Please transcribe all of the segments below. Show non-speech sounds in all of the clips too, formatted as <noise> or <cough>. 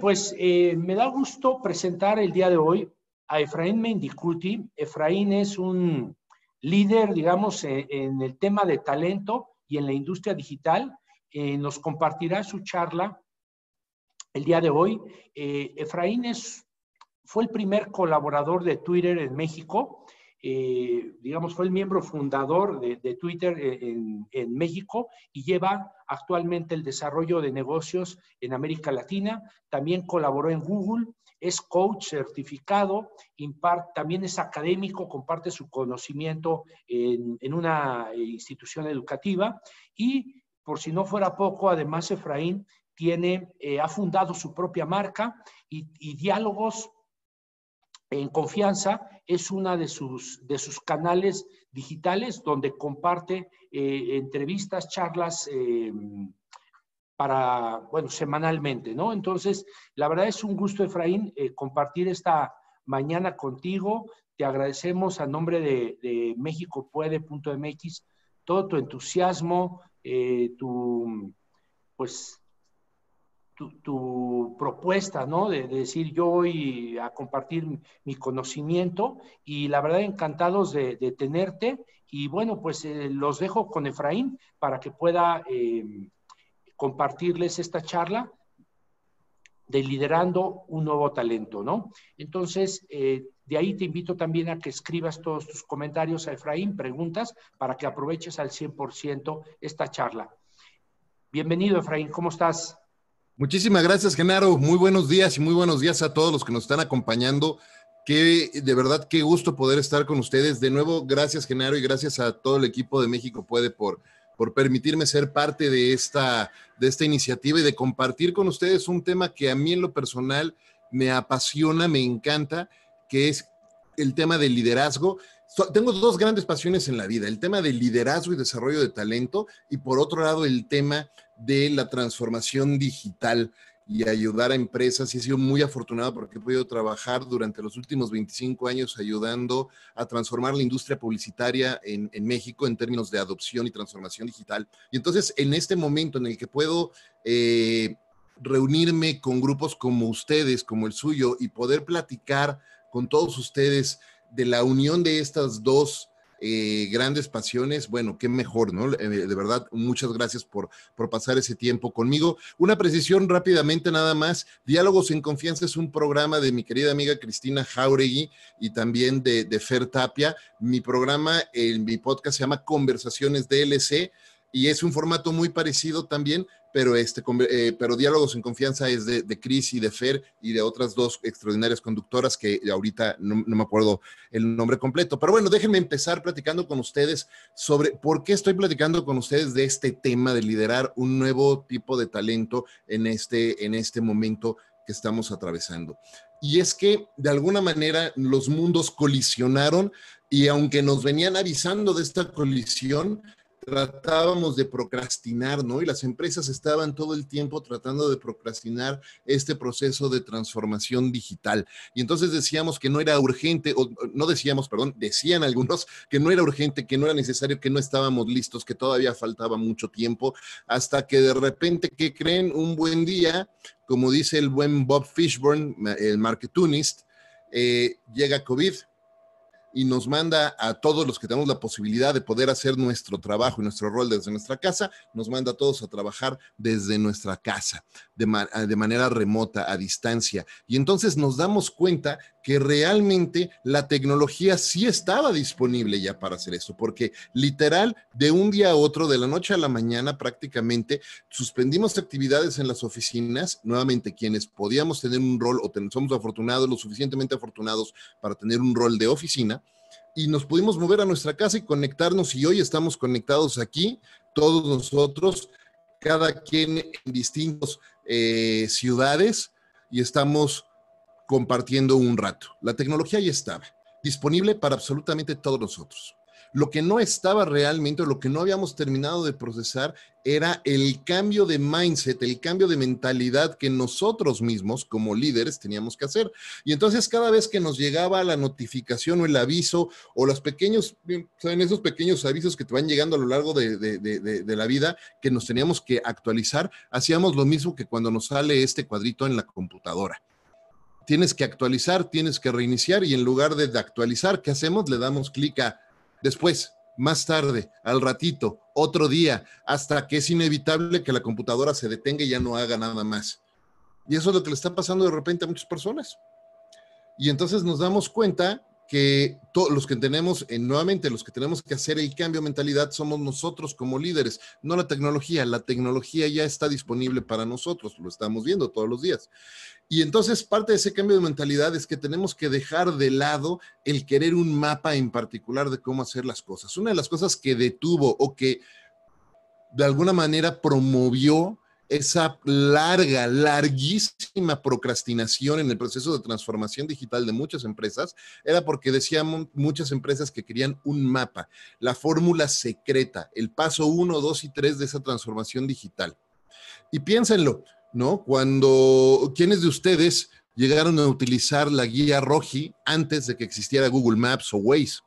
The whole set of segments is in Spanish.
Pues eh, me da gusto presentar el día de hoy a Efraín Mendicuti. Efraín es un líder, digamos, e, en, el tema de talento y en la industria digital. nos compartirá su charla el día de hoy. Eh, Efraín es, fue el primer colaborador de Twitter en México eh, digamos, fue el miembro fundador de, Twitter eh, en, México y lleva actualmente el desarrollo de negocios en América Latina. También colaboró en Google, es coach certificado, también es académico, comparte su conocimiento en, una eh, institución educativa y, por si no fuera poco, además Efraín tiene, ha fundado su propia marca y, y diálogos en confianza es una de sus, de sus canales digitales donde comparte eh, entrevistas, charlas eh, para, bueno, semanalmente, ¿no? Entonces, la verdad es un gusto, Efraín, eh, compartir esta mañana contigo. Te agradecemos a nombre de, de todo tu entusiasmo, tu, pues, tu, propuesta, ¿no? De, decir yo voy a compartir mi conocimiento y la verdad encantados de, tenerte y bueno, pues eh, los dejo con Efraín para que pueda em, compartirles esta charla de liderando un nuevo talento, ¿no? Entonces, eh, de ahí te invito también a que escribas todos tus comentarios a Efraín, preguntas, para que aproveches al 100% esta charla. Bienvenido, Efraín, ¿cómo estás? Muchísimas gracias, Genaro. Muy buenos días y muy buenos días a todos los que nos están acompañando. Qué, de verdad, qué gusto poder estar con ustedes. De nuevo, gracias, Genaro, y gracias a todo el equipo de México Puede por, por permitirme ser parte de esta, de esta iniciativa y de compartir con ustedes un tema que a mí en lo personal me apasiona, me encanta, que es el tema del liderazgo tengo dos grandes pasiones en la vida, el tema del liderazgo y desarrollo de talento y por otro lado el tema de la transformación digital y ayudar a empresas. Y he sido muy afortunado porque he podido trabajar durante los últimos 25 años ayudando a transformar la industria publicitaria en, México en términos de adopción y transformación digital. Y entonces, en este momento en el que puedo eh, reunirme con grupos como ustedes, como el suyo, y poder platicar con todos ustedes de la unión de estas dos eh, grandes pasiones, bueno, qué mejor, ¿no? Eh, de verdad, muchas gracias por, por pasar ese tiempo conmigo. Una precisión rápidamente nada más. Diálogos en Confianza es un programa de mi querida amiga Cristina Jauregui y también de, de Fer Tapia. Mi programa, en eh, mi podcast se llama Conversaciones DLC y es un formato muy parecido también, pero, este, eh, pero Diálogos en Confianza es de, de, Chris y de Fer y de otras dos extraordinarias conductoras que ahorita no, no, me acuerdo el nombre completo. Pero bueno, déjenme empezar platicando con ustedes sobre por qué estoy platicando con ustedes de este tema de liderar un nuevo tipo de talento en este, en este momento que estamos atravesando. Y es que de alguna manera los mundos colisionaron y aunque nos venían avisando de esta colisión, tratábamos de procrastinar, ¿no? Y las empresas estaban todo el tiempo tratando de procrastinar este proceso de transformación digital. Y entonces decíamos que no era urgente, o no decíamos, perdón, decían algunos que no era urgente, que no era necesario, que no estábamos listos, que todavía faltaba mucho tiempo, hasta que de repente, ¿qué creen? Un buen día, como dice el buen Bob Fishburne, el marketunist, eh, llega COVID y nos manda a todos los que tenemos la posibilidad de poder hacer nuestro trabajo y nuestro rol desde nuestra casa, nos manda a todos a trabajar desde nuestra casa, de, de manera remota, a distancia. Y entonces nos damos cuenta que realmente la tecnología sí estaba disponible ya para hacer eso, porque literal, de un día a otro, de la noche a la mañana prácticamente, suspendimos actividades en las oficinas, nuevamente quienes podíamos tener un rol o somos afortunados, lo suficientemente afortunados para tener un rol de oficina, y nos pudimos mover a nuestra casa y conectarnos y hoy estamos conectados aquí, todos nosotros, cada quien en distintas eh, ciudades y estamos compartiendo un rato. La tecnología ya estaba, disponible para absolutamente todos nosotros. Lo que no estaba realmente, lo que no habíamos terminado de procesar, era el cambio de mindset, el cambio de mentalidad que nosotros mismos como líderes teníamos que hacer. Y entonces cada vez que nos llegaba la notificación o el aviso o los pequeños, ¿saben? Esos pequeños avisos que te van llegando a lo largo de, de la vida que nos teníamos que actualizar, hacíamos lo mismo que cuando nos sale este cuadrito en la computadora tienes que actualizar, tienes que reiniciar y en lugar de actualizar, ¿qué hacemos? Le damos clic a después, más tarde, al ratito, otro día, hasta que es inevitable que la computadora se detenga y ya no haga nada más. Y eso es lo que le está pasando de repente a muchas personas. Y entonces nos damos cuenta que todos los que tenemos, eh, nuevamente, los que tenemos que hacer el cambio de mentalidad somos nosotros como líderes, no la tecnología. La tecnología ya está disponible para nosotros, lo estamos viendo todos los días. Y entonces parte de ese cambio de mentalidad es que tenemos que dejar de lado el querer un mapa en particular de cómo hacer las cosas. Una de las cosas que detuvo o que de alguna manera promovió esa larga, larguísima procrastinación en el proceso de transformación digital de muchas empresas era porque decían muchas empresas que querían un mapa, la fórmula secreta, el paso uno, dos y tres de esa transformación digital. Y piénsenlo, ¿no? Cuando, ¿quiénes de ustedes llegaron a utilizar la guía Roji antes de que existiera Google Maps o Waze?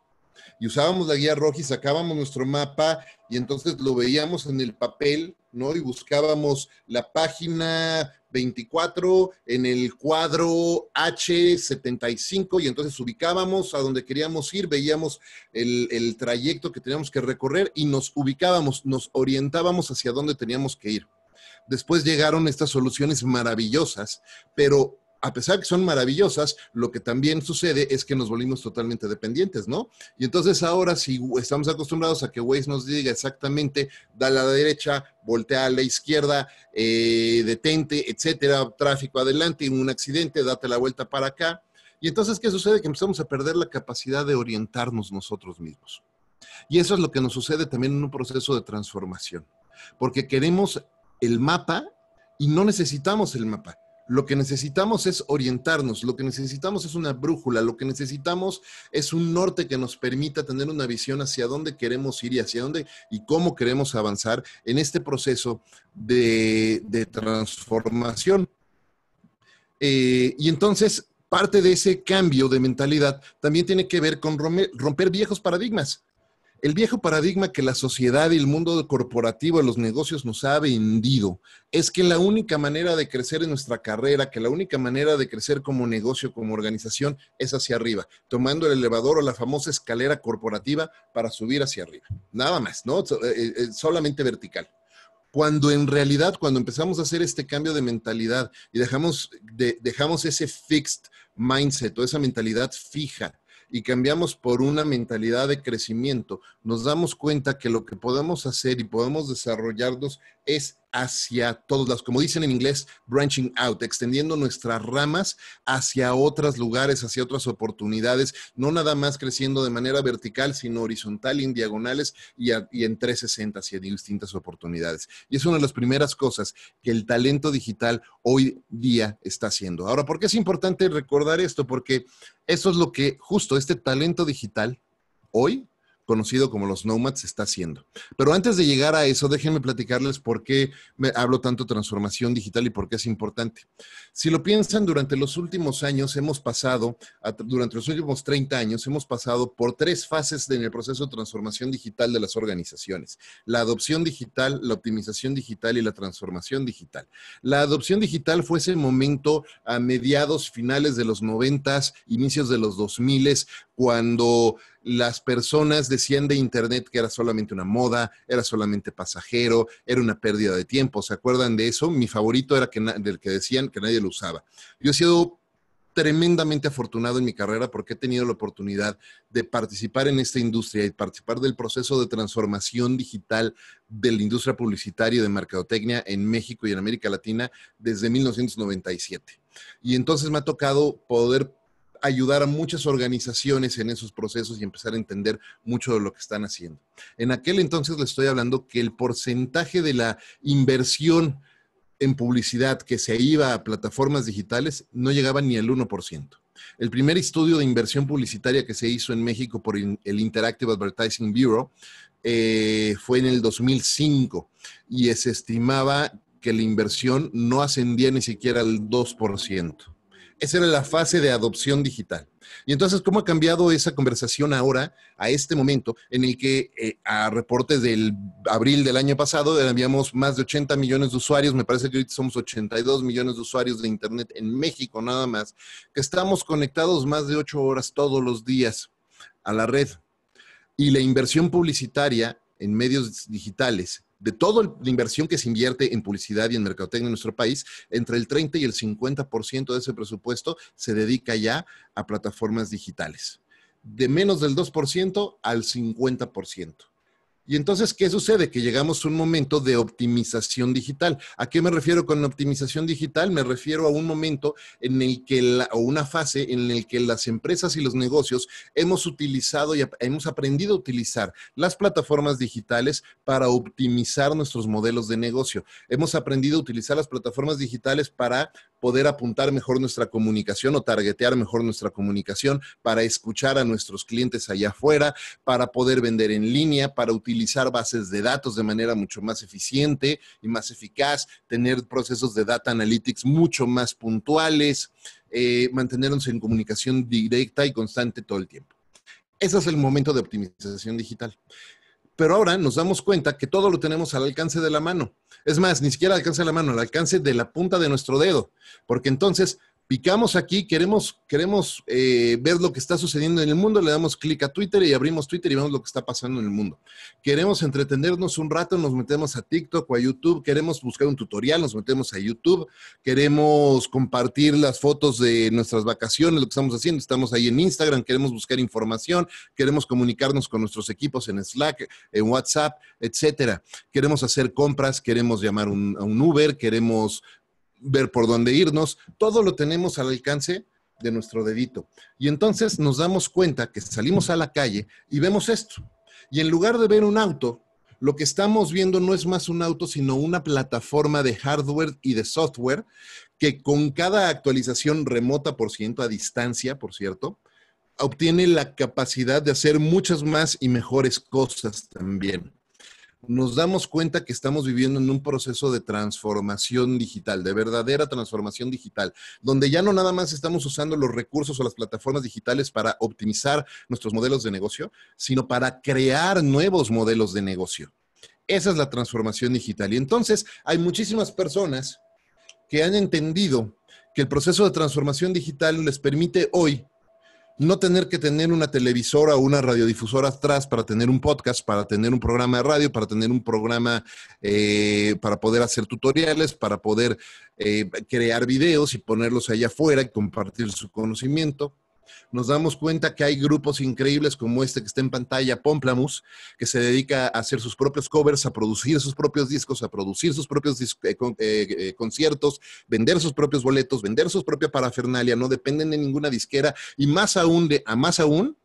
Y usábamos la guía Roji, sacábamos nuestro mapa y entonces lo veíamos en el papel, ¿no? Y buscábamos la página 24 en el cuadro H75 y entonces ubicábamos a donde queríamos ir, veíamos el, el trayecto que teníamos que recorrer y nos ubicábamos, nos orientábamos hacia dónde teníamos que ir. Después llegaron estas soluciones maravillosas, pero a pesar que son maravillosas, lo que también sucede es que nos volvimos totalmente dependientes, ¿no? Y entonces ahora si estamos acostumbrados a que Waze nos diga exactamente, da a la derecha, voltea a la izquierda, eh, detente, etcétera, tráfico adelante, un accidente, date la vuelta para acá. Y entonces, ¿qué sucede? Que empezamos a perder la capacidad de orientarnos nosotros mismos. Y eso es lo que nos sucede también en un proceso de transformación, porque queremos el mapa y no necesitamos el mapa. Lo que necesitamos es orientarnos, lo que necesitamos es una brújula, lo que necesitamos es un norte que nos permita tener una visión hacia dónde queremos ir y hacia dónde y cómo queremos avanzar en este proceso de, transformación. Eh, y entonces, parte de ese cambio de mentalidad también tiene que ver con romper viejos paradigmas. El viejo paradigma que la sociedad y el mundo corporativo de los negocios nos ha vendido es que la única manera de crecer en nuestra carrera, que la única manera de crecer como negocio, como organización, es hacia arriba, tomando el elevador o la famosa escalera corporativa para subir hacia arriba. Nada más, ¿no? Eh, eh, eh, solamente vertical cuando en realidad, cuando empezamos a hacer este cambio de mentalidad y dejamos, dejamos ese fixed mindset o esa mentalidad fija y cambiamos por una mentalidad de crecimiento, nos damos cuenta que lo que podemos hacer y podemos desarrollarnos es hacia todas las, como dicen en inglés, branching out, extendiendo nuestras ramas hacia otros lugares, hacia otras oportunidades, no nada más creciendo de manera vertical, sino horizontal, en diagonales y, y en 360 hacia distintas oportunidades. Y es una de las primeras cosas que el talento digital hoy día está haciendo. Ahora, ¿por qué es importante recordar esto? Porque eso es lo que justo este talento digital hoy conocido como los Nomads, está haciendo. Pero antes de llegar a eso, déjenme platicarles por qué hablo tanto transformación digital y por qué es importante. Si lo piensan, durante los últimos años hemos pasado, durante los últimos 30 años, hemos pasado por tres fases en el proceso de transformación digital de las organizaciones. La adopción digital, la optimización digital y la transformación digital. La adopción digital fue ese momento a mediados, finales de los 90, inicios de los 2000, cuando las personas decían de Internet que era solamente una moda, era solamente pasajero, era una pérdida de tiempo. ¿Se acuerdan de eso? Mi favorito era que del que decían que nadie lo usaba. Yo he sido tremendamente afortunado en mi carrera porque he tenido la oportunidad de participar en esta industria y participar del proceso de transformación digital de la industria publicitaria y de mercadotecnia en México y en América Latina desde 1997. Y entonces me ha tocado poder ayudar a muchas organizaciones en esos procesos y empezar a entender mucho de lo que están haciendo. En aquel entonces les estoy hablando que el porcentaje de la inversión en publicidad que se iba a plataformas digitales no llegaba ni al 1%. El primer estudio de inversión publicitaria que se hizo en México por el Interactive Advertising Bureau eh, fue en el 2005 y se estimaba que la inversión no ascendía ni siquiera al 2%. Esa era la fase de adopción digital. Y entonces, ¿cómo ha cambiado esa conversación ahora, a este momento, en el que eh, a reportes del abril del año pasado habíamos más de 80 millones de usuarios, me parece que hoy somos 82 millones de usuarios de Internet en México nada más, que estamos conectados más de 8 horas todos los días a la red? Y la inversión publicitaria en medios digitales de toda la inversión que se invierte en publicidad y en mercadotecnia en nuestro país, entre el 30 y el 50% de ese presupuesto se dedica ya a plataformas digitales. De menos del 2% al 50%. Y entonces, ¿qué sucede? Que llegamos a un momento de optimización digital. ¿A qué me refiero con optimización digital? Me refiero a un momento en el que, o una fase en el que las empresas y los negocios hemos utilizado y hemos aprendido a utilizar las plataformas digitales para optimizar nuestros modelos de negocio. Hemos aprendido a utilizar las plataformas digitales para poder apuntar mejor nuestra comunicación o targetear mejor nuestra comunicación, para escuchar a nuestros clientes allá afuera, para poder vender en línea, para utilizar utilizar bases de datos de manera mucho más eficiente y más eficaz, tener procesos de data analytics mucho más puntuales, eh, mantenernos en comunicación directa y constante todo el tiempo. Ese es el momento de optimización digital. Pero ahora nos damos cuenta que todo lo tenemos al alcance de la mano. Es más, ni siquiera al alcance de la mano, al alcance de la punta de nuestro dedo. Porque entonces picamos aquí, queremos, queremos eh, ver lo que está sucediendo en el mundo, le damos clic a Twitter y abrimos Twitter y vemos lo que está pasando en el mundo. Queremos entretenernos un rato, nos metemos a TikTok o a YouTube, queremos buscar un tutorial, nos metemos a YouTube, queremos compartir las fotos de nuestras vacaciones, lo que estamos haciendo, estamos ahí en Instagram, queremos buscar información, queremos comunicarnos con nuestros equipos en Slack, en WhatsApp, etcétera. Queremos hacer compras, queremos llamar a un Uber, queremos ver por dónde irnos, todo lo tenemos al alcance de nuestro dedito. Y entonces nos damos cuenta que salimos a la calle y vemos esto. Y en lugar de ver un auto, lo que estamos viendo no es más un auto, sino una plataforma de hardware y de software que con cada actualización remota, por ciento, a distancia, por cierto, obtiene la capacidad de hacer muchas más y mejores cosas también nos damos cuenta que estamos viviendo en un proceso de transformación digital, de verdadera transformación digital, donde ya no nada más estamos usando los recursos o las plataformas digitales para optimizar nuestros modelos de negocio, sino para crear nuevos modelos de negocio. Esa es la transformación digital. Y entonces hay muchísimas personas que han entendido que el proceso de transformación digital les permite hoy no tener que tener una televisora o una radiodifusora atrás para tener un podcast, para tener un programa de radio, para tener un programa, eh, para poder hacer tutoriales, para poder eh, crear videos y ponerlos allá afuera y compartir su conocimiento nos damos cuenta que hay grupos increíbles como este que está en pantalla, Pomplamus, que se dedica a hacer sus propios covers, a producir sus propios discos, a producir sus propios eh, eh, eh, conciertos, vender sus propios boletos, vender sus propia parafernalia, no dependen de ninguna disquera y más aún, a más aún,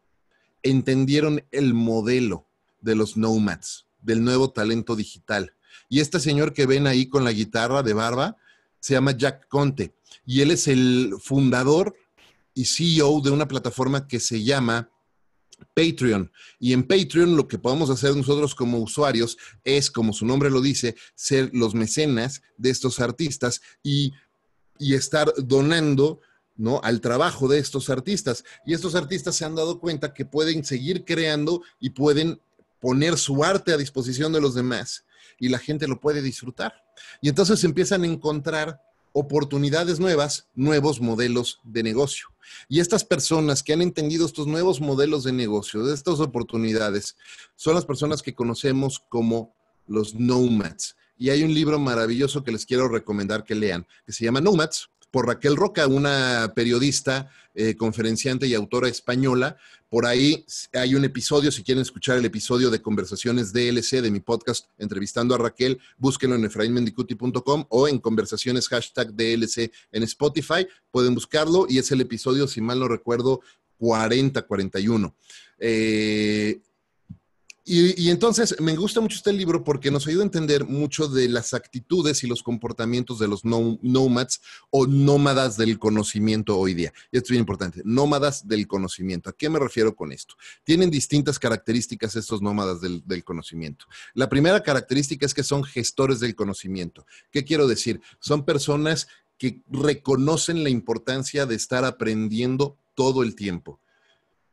entendieron el modelo de los nomads, del nuevo talento digital. Y este señor que ven ahí con la guitarra de barba se llama Jack Conte y él es el fundador y CEO de una plataforma que se llama Patreon. Y en Patreon lo que podemos hacer nosotros como usuarios es, como su nombre lo dice, ser los mecenas de estos artistas y, estar donando. ¿no? al trabajo de estos artistas. Y estos artistas se han dado cuenta que pueden seguir creando y pueden poner su arte a disposición de los demás y la gente lo puede disfrutar. Y entonces empiezan a encontrar oportunidades nuevas, nuevos modelos de negocio. Y estas personas que han entendido estos nuevos modelos de negocio, estas oportunidades, son las personas que conocemos como los nomads. Y hay un libro maravilloso que les quiero recomendar que lean, que se llama Nomads, por Raquel Roca, una periodista, eh, conferenciante y autora española. Por ahí hay un episodio, si quieren escuchar el episodio de Conversaciones DLC de mi podcast Entrevistando a Raquel, búsquenlo en efraínmendicuti.com o en Conversaciones hashtag DLC en Spotify. Pueden buscarlo y es el episodio, si mal no recuerdo, 40, 41. Eh, y, entonces me gusta mucho este libro porque nos ayuda a entender mucho de las actitudes y los comportamientos de los nomads o nómadas del conocimiento hoy día. esto es bien importante, nómadas del conocimiento. ¿A qué me refiero con esto? Tienen distintas características estos nómadas del conocimiento. La primera característica es que son gestores del conocimiento. ¿Qué quiero decir? Son personas que reconocen la importancia de estar aprendiendo todo el tiempo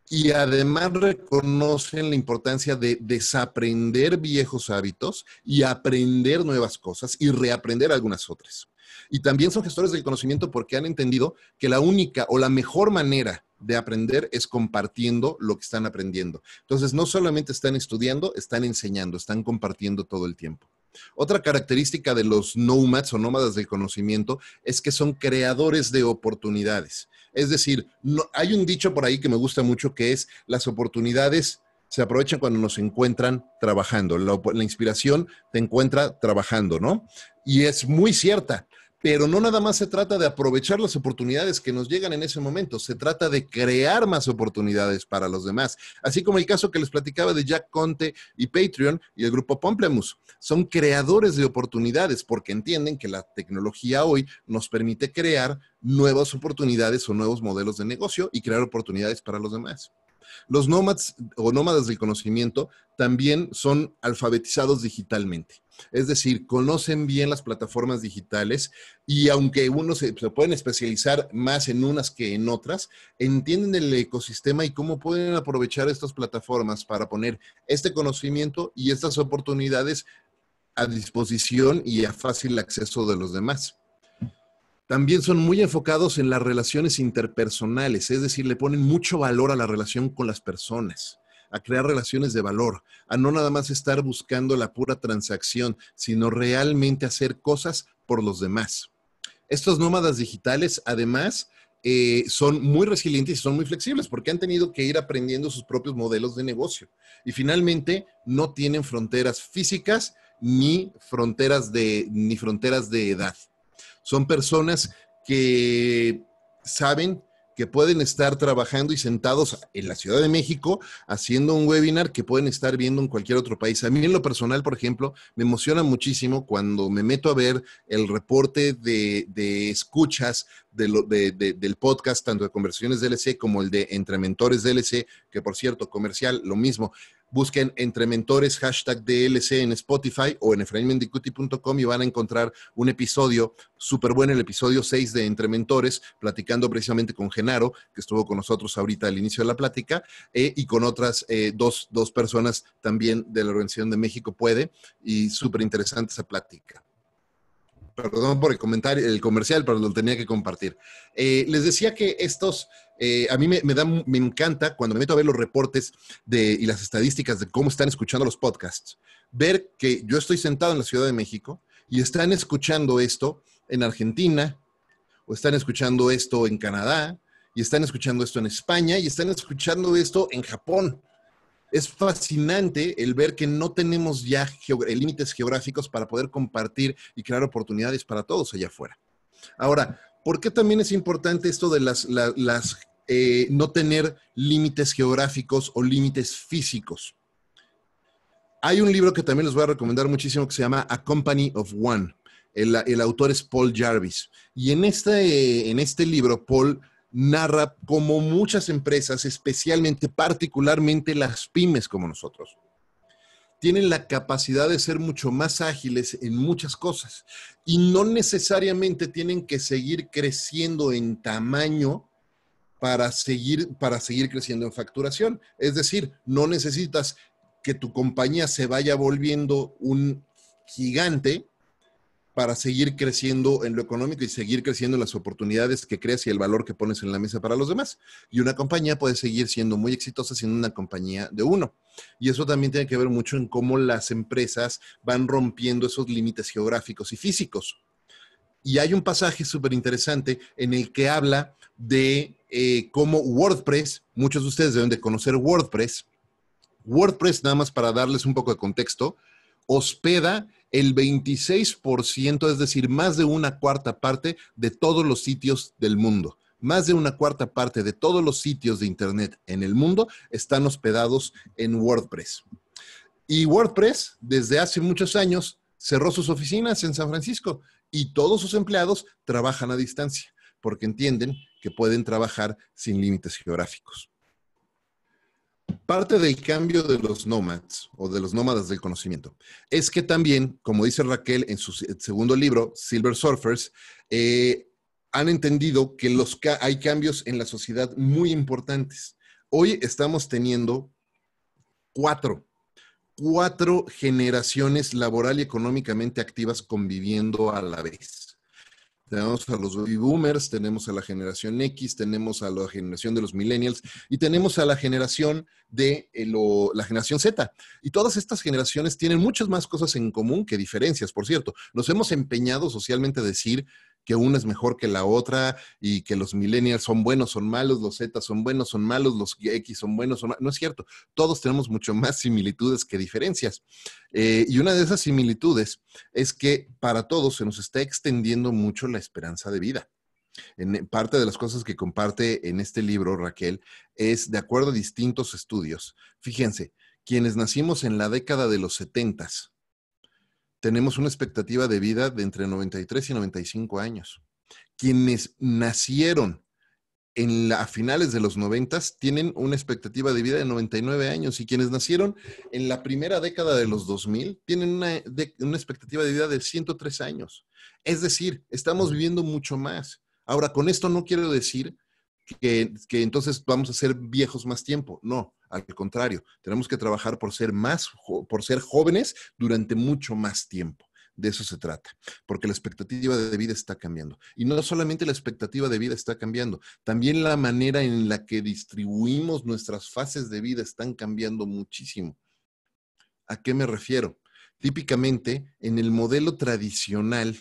y además reconocen la importancia de desaprender viejos hábitos y aprender nuevas cosas y reaprender algunas otras. Y también son gestores del conocimiento porque han entendido que la única o la mejor manera de aprender es compartiendo lo que están aprendiendo. Entonces, no solamente están estudiando, están enseñando, están compartiendo todo el tiempo. Otra característica de los nomads o nómadas del conocimiento es que son creadores de oportunidades. Es decir, hay un dicho por ahí que me gusta mucho que es las oportunidades se aprovechan cuando nos encuentran trabajando. la, inspiración te encuentra trabajando, ¿no? Y es muy cierta. Pero no nada más se trata de aprovechar las oportunidades que nos llegan en ese momento, se trata de crear más oportunidades para los demás. Así como el caso que les platicaba de Jack Conte y Patreon y el grupo Pomplemus. Son creadores de oportunidades porque entienden que la tecnología hoy nos permite crear nuevas oportunidades o nuevos modelos de negocio y crear oportunidades para los demás. Los nómadas o nómadas del conocimiento también son alfabetizados digitalmente. Es decir, conocen bien las plataformas digitales y aunque uno se, se, pueden especializar más en unas que en otras, entienden el ecosistema y cómo pueden aprovechar estas plataformas para poner este conocimiento y estas oportunidades a disposición y a fácil acceso de los demás también son muy enfocados en las relaciones interpersonales, es decir, le ponen mucho valor a la relación con las personas, a crear relaciones de valor, a no nada más estar buscando la pura transacción, sino realmente hacer cosas por los demás. Estos nómadas digitales, además, eh, son muy resilientes y son muy flexibles porque han tenido que ir aprendiendo sus propios modelos de negocio. Y finalmente, no tienen fronteras físicas ni fronteras ni fronteras de edad son personas que saben que pueden estar trabajando y sentados en la Ciudad de México haciendo un webinar que pueden estar viendo en cualquier otro país. A mí en lo personal, por ejemplo, me emociona muchísimo cuando me meto a ver el reporte de, escuchas de lo, de, del podcast, tanto de Conversiones DLC como el de Entre Mentores DLC, que por cierto, comercial, lo mismo busquen entre mentores hashtag DLC en Spotify o en efraimendicuti.com y van a encontrar un episodio súper bueno, el episodio 6 de Entre Mentores, platicando precisamente con Genaro, que estuvo con nosotros ahorita al inicio de la plática, eh, y con otras eh, dos, personas también de la Organización de México Puede, y súper interesante esa plática perdón por el comentario, el comercial, pero lo tenía que compartir. Eh, les decía que estos, eh, a mí me, da, me encanta cuando me meto a ver los reportes de, y las estadísticas de cómo están escuchando los podcasts, ver que yo estoy sentado en la Ciudad de México y están escuchando esto en Argentina, o están escuchando esto en Canadá, y están escuchando esto en España, y están escuchando esto en Japón. Es fascinante el ver que no tenemos ya eh, límites geográficos para poder compartir y crear oportunidades para todos allá afuera. Ahora, ¿Por qué también es importante esto de las, eh, no tener límites geográficos o límites físicos? Hay un libro que también les voy a recomendar muchísimo que se llama A Company of One. El, autor es Paul Jarvis. Y en este, en este libro, Paul narra cómo muchas empresas, especialmente, particularmente las pymes como nosotros, tienen la capacidad de ser mucho más ágiles en muchas cosas y no necesariamente tienen que seguir creciendo en tamaño para seguir, para seguir creciendo en facturación. Es decir, no necesitas que tu compañía se vaya volviendo un gigante para seguir creciendo en lo económico y seguir creciendo en las oportunidades que creas y el valor que pones en la mesa para los demás. Y una compañía puede seguir siendo muy exitosa siendo una compañía de uno. Y eso también tiene que ver mucho en cómo las empresas van rompiendo esos límites geográficos y físicos. Y hay un pasaje súper interesante en el que habla de eh, cómo WordPress, muchos de ustedes deben de conocer WordPress, WordPress, nada más para darles un poco de contexto, hospeda el 26%, es decir, más de una cuarta parte de todos los sitios del mundo. Más de una cuarta parte de todos los sitios de Internet en el mundo están hospedados en WordPress. Y WordPress, desde hace muchos años, cerró sus oficinas en San Francisco y todos sus empleados trabajan a distancia porque entienden que pueden trabajar sin límites geográficos. Parte del cambio de los nómadas o de los nómadas del conocimiento es que también, como dice Raquel en su segundo libro, Silver Surfers, eh, han entendido que los hay cambios en la sociedad muy importantes. Hoy estamos teniendo cuatro, cuatro generaciones laboral y económicamente activas conviviendo a la vez tenemos a los baby boomers, tenemos a la generación X, tenemos a la generación de los millennials y tenemos a la generación de eh, la generación Z. Y todas estas generaciones tienen muchas más cosas en común que diferencias, por cierto. Nos hemos empeñado socialmente a decir que una es mejor que la otra y que los millennials son buenos, son malos, los Z son buenos, son malos, los X son buenos, son No es cierto. Todos tenemos mucho más similitudes que diferencias. Eh, y una de esas similitudes es que para todos se nos está extendiendo mucho la esperanza de vida. En eh, parte de las cosas que comparte en este libro Raquel es, de acuerdo a distintos estudios, fíjense, quienes nacimos en la década de los setentas, tenemos una expectativa de vida de entre 93 y 95 años. Quienes nacieron en la, a finales de los 90 tienen una expectativa de vida de 99 años y quienes nacieron en la primera década de los 2000 tienen una, una expectativa de vida de 103 años. Es decir, estamos viviendo mucho más. Ahora, con esto no quiero decir que, entonces vamos a ser viejos más tiempo. No, al contrario, tenemos que trabajar por ser más, por ser jóvenes durante mucho más tiempo. De eso se trata, porque la expectativa de vida está cambiando. Y no solamente la expectativa de vida está cambiando, también la manera en la que distribuimos nuestras fases de vida están cambiando muchísimo. ¿A qué me refiero? Típicamente, en el modelo tradicional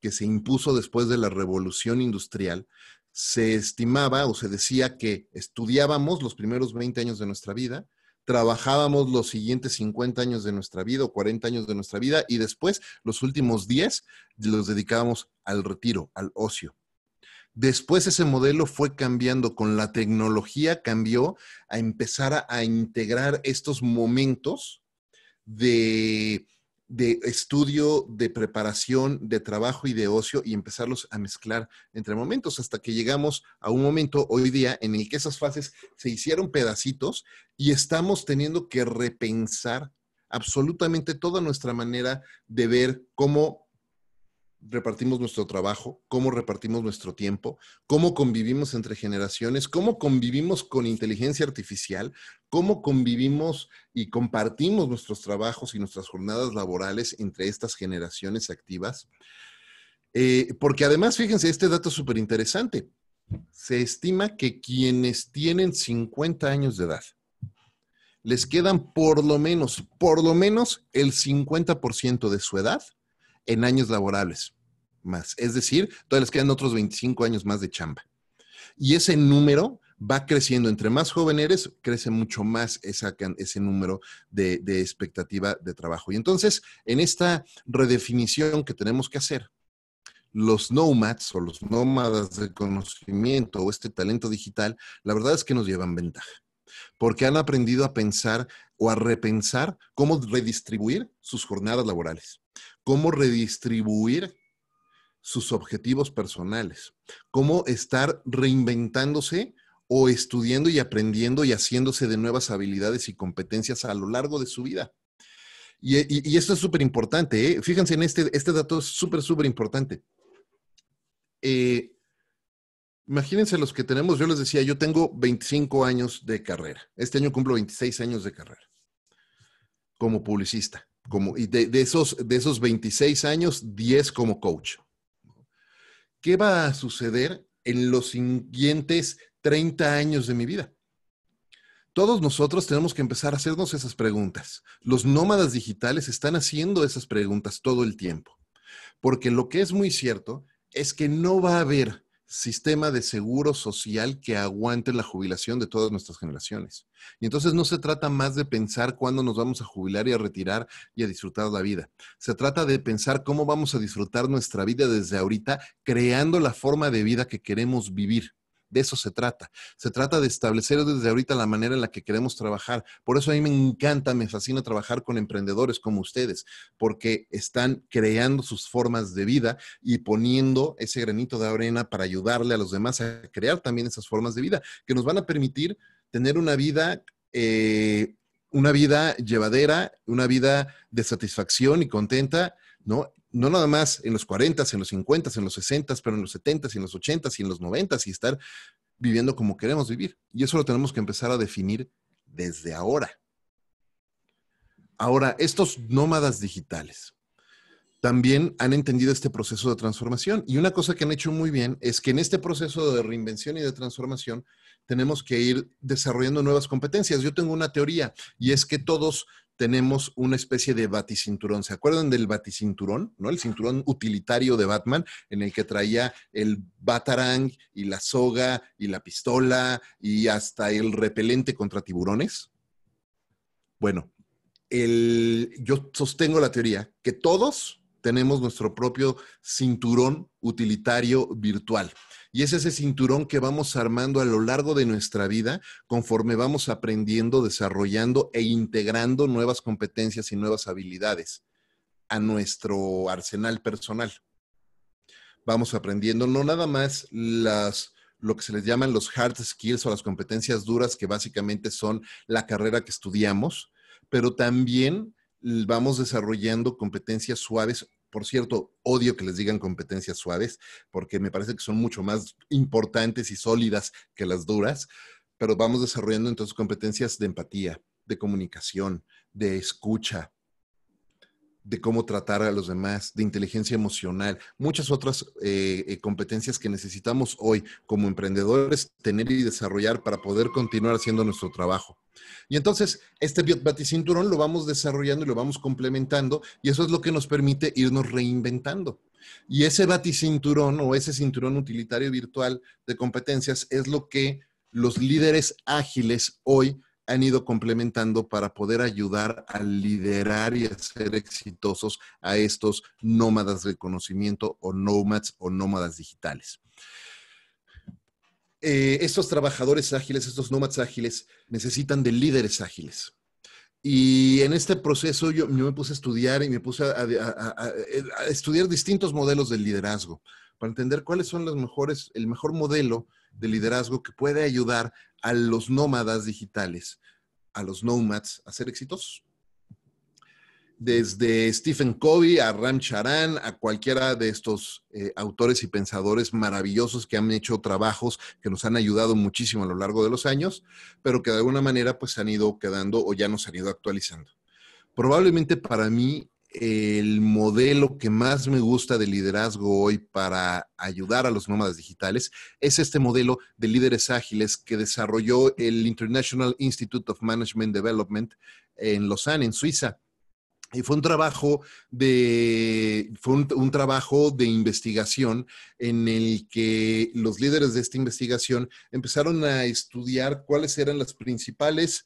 que se impuso después de la revolución industrial, se estimaba o se decía que estudiábamos los primeros 20 años de nuestra vida, trabajábamos los siguientes 50 años de nuestra vida o 40 años de nuestra vida y después los últimos 10 los dedicábamos al retiro, al ocio. Después ese modelo fue cambiando, con la tecnología cambió a empezar a, a integrar estos momentos de, de estudio, de preparación, de trabajo y de ocio y empezarlos a mezclar entre momentos hasta que llegamos a un momento hoy día en el que esas fases se hicieron pedacitos y estamos teniendo que repensar absolutamente toda nuestra manera de ver cómo repartimos nuestro trabajo, cómo repartimos nuestro tiempo, cómo convivimos entre generaciones, cómo convivimos con inteligencia artificial, cómo convivimos y compartimos nuestros trabajos y nuestras jornadas laborales entre estas generaciones activas. Eh, porque además, fíjense, este dato es súper interesante. Se estima que quienes tienen 50 años de edad, les quedan por lo menos, por lo menos el 50% de su edad en años laborales más. Es decir, todavía les quedan otros 25 años más de chamba. Y ese número va creciendo. Entre más joven eres, crece mucho más esa, ese número de, de, expectativa de trabajo. Y entonces, en esta redefinición que tenemos que hacer, los nomads o los nómadas de conocimiento o este talento digital, la verdad es que nos llevan ventaja, porque han aprendido a pensar o a repensar cómo redistribuir sus jornadas laborales, cómo redistribuir sus objetivos personales, cómo estar reinventándose o estudiando y aprendiendo y haciéndose de nuevas habilidades y competencias a lo largo de su vida. Y, esto es súper importante. ¿eh? Fíjense en este, este dato es súper, súper importante. Eh, imagínense los que tenemos, yo les decía, yo tengo 25 años de carrera. Este año cumplo 26 años de carrera como publicista y de, esos, de esos 26 años, 10 como coach. ¿Qué va a suceder en los siguientes 30 años de mi vida? Todos nosotros tenemos que empezar a hacernos esas preguntas. Los nómadas digitales están haciendo esas preguntas todo el tiempo. Porque lo que es muy cierto es que no va a haber sistema de seguro social que aguante la jubilación de todas nuestras generaciones. Y entonces no se trata más de pensar cuándo nos vamos a jubilar y a retirar y a disfrutar la vida. Se trata de pensar cómo vamos a disfrutar nuestra vida desde ahorita, creando la forma de vida que queremos vivir. De eso se trata. Se trata de establecer desde ahorita la manera en la que queremos trabajar. Por eso a mí me encanta, me fascina trabajar con emprendedores como ustedes, porque están creando sus formas de vida y poniendo ese granito de arena para ayudarle a los demás a crear también esas formas de vida que nos van a permitir tener una vida... Eh, una vida llevadera, una vida de satisfacción y contenta, ¿no? no nada más en los 40, en los 50, en los 60, pero en los 70, en los 80 y en los 90 y estar viviendo como queremos vivir. Y eso lo tenemos que empezar a definir desde ahora. Ahora, estos nómadas digitales también han entendido este proceso de transformación y una cosa que han hecho muy bien es que en este proceso de reinvención y de transformación tenemos que ir desarrollando nuevas competencias. Yo tengo una teoría y es que todos tenemos una especie de baticinturón. ¿Se acuerdan del baticinturón? ¿No? El cinturón utilitario de Batman, en el que traía el batarang y la soga y la pistola y hasta el repelente contra tiburones. Bueno, el, yo sostengo la teoría que todos tenemos nuestro propio cinturón utilitario virtual. Y es ese cinturón que vamos armando a lo largo de nuestra vida conforme vamos aprendiendo, desarrollando e integrando nuevas competencias y nuevas habilidades a nuestro arsenal personal. Vamos aprendiendo no nada más las lo que se les llaman los hard skills o las competencias duras, que básicamente son la carrera que estudiamos, pero también vamos desarrollando competencias suaves por cierto, odio que les digan competencias suaves, porque me parece que son mucho más importantes y sólidas que las duras, pero vamos desarrollando entonces competencias de empatía, de comunicación, de escucha, de cómo tratar a los demás, de inteligencia emocional, muchas otras eh, eh, competencias que necesitamos hoy como emprendedores tener y desarrollar para poder continuar haciendo nuestro trabajo. Y entonces, este baticinturón lo vamos desarrollando y lo vamos complementando y eso es lo que nos permite irnos reinventando. Y ese baticinturón o ese cinturón utilitario virtual de competencias es lo que los líderes ágiles hoy han ido complementando para poder ayudar a liderar y a ser exitosos a estos nómadas de conocimiento o nomads o nómadas digitales. Eh, estos trabajadores ágiles, estos nómadas ágiles, necesitan de líderes ágiles. Y en este proceso yo, me puse a estudiar y me puse a, estudiar distintos modelos de liderazgo para entender cuáles son los mejores, el mejor modelo de liderazgo que puede ayudar a los nómadas digitales, a los nomads, a ser exitosos. Desde Stephen Covey a Ram Charan, a cualquiera de estos eh, autores y pensadores maravillosos que han hecho trabajos que nos han ayudado muchísimo a lo largo de los años, pero que de alguna manera pues han ido quedando o ya nos han ido actualizando. Probablemente para mí el modelo que más me gusta de liderazgo hoy para ayudar a los nómadas digitales es este modelo de líderes ágiles que desarrolló el International Institute of Management Development en Lausanne, en Suiza. Y fue un trabajo de, un, trabajo de investigación en el que los líderes de esta investigación empezaron a estudiar cuáles eran las principales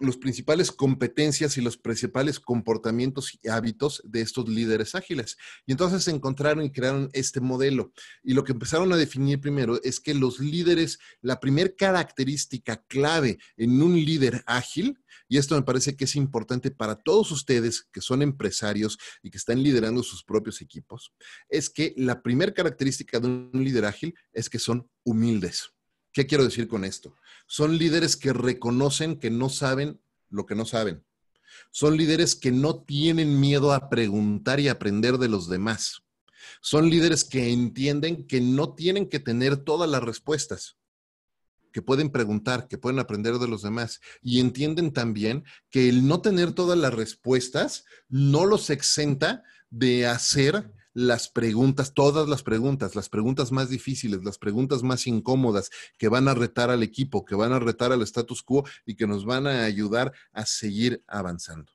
los principales competencias y los principales comportamientos y hábitos de estos líderes ágiles. Y entonces se encontraron y crearon este modelo. Y lo que empezaron a definir primero es que los líderes, la primera característica clave en un líder ágil, y esto me parece que es importante para todos ustedes que son empresarios y que están liderando sus propios equipos, es que la primera característica de un líder ágil es que son humildes. ¿Qué quiero decir con esto? Son líderes que reconocen que no saben lo que no saben. Son líderes que no tienen miedo a preguntar y aprender de los demás. Son líderes que entienden que no tienen que tener todas las respuestas, que pueden preguntar, que pueden aprender de los demás. Y entienden también que el no tener todas las respuestas no los exenta de hacer las preguntas, todas las preguntas, las preguntas más difíciles, las preguntas más incómodas que van a retar al equipo, que van a retar al status quo y que nos van a ayudar a seguir avanzando.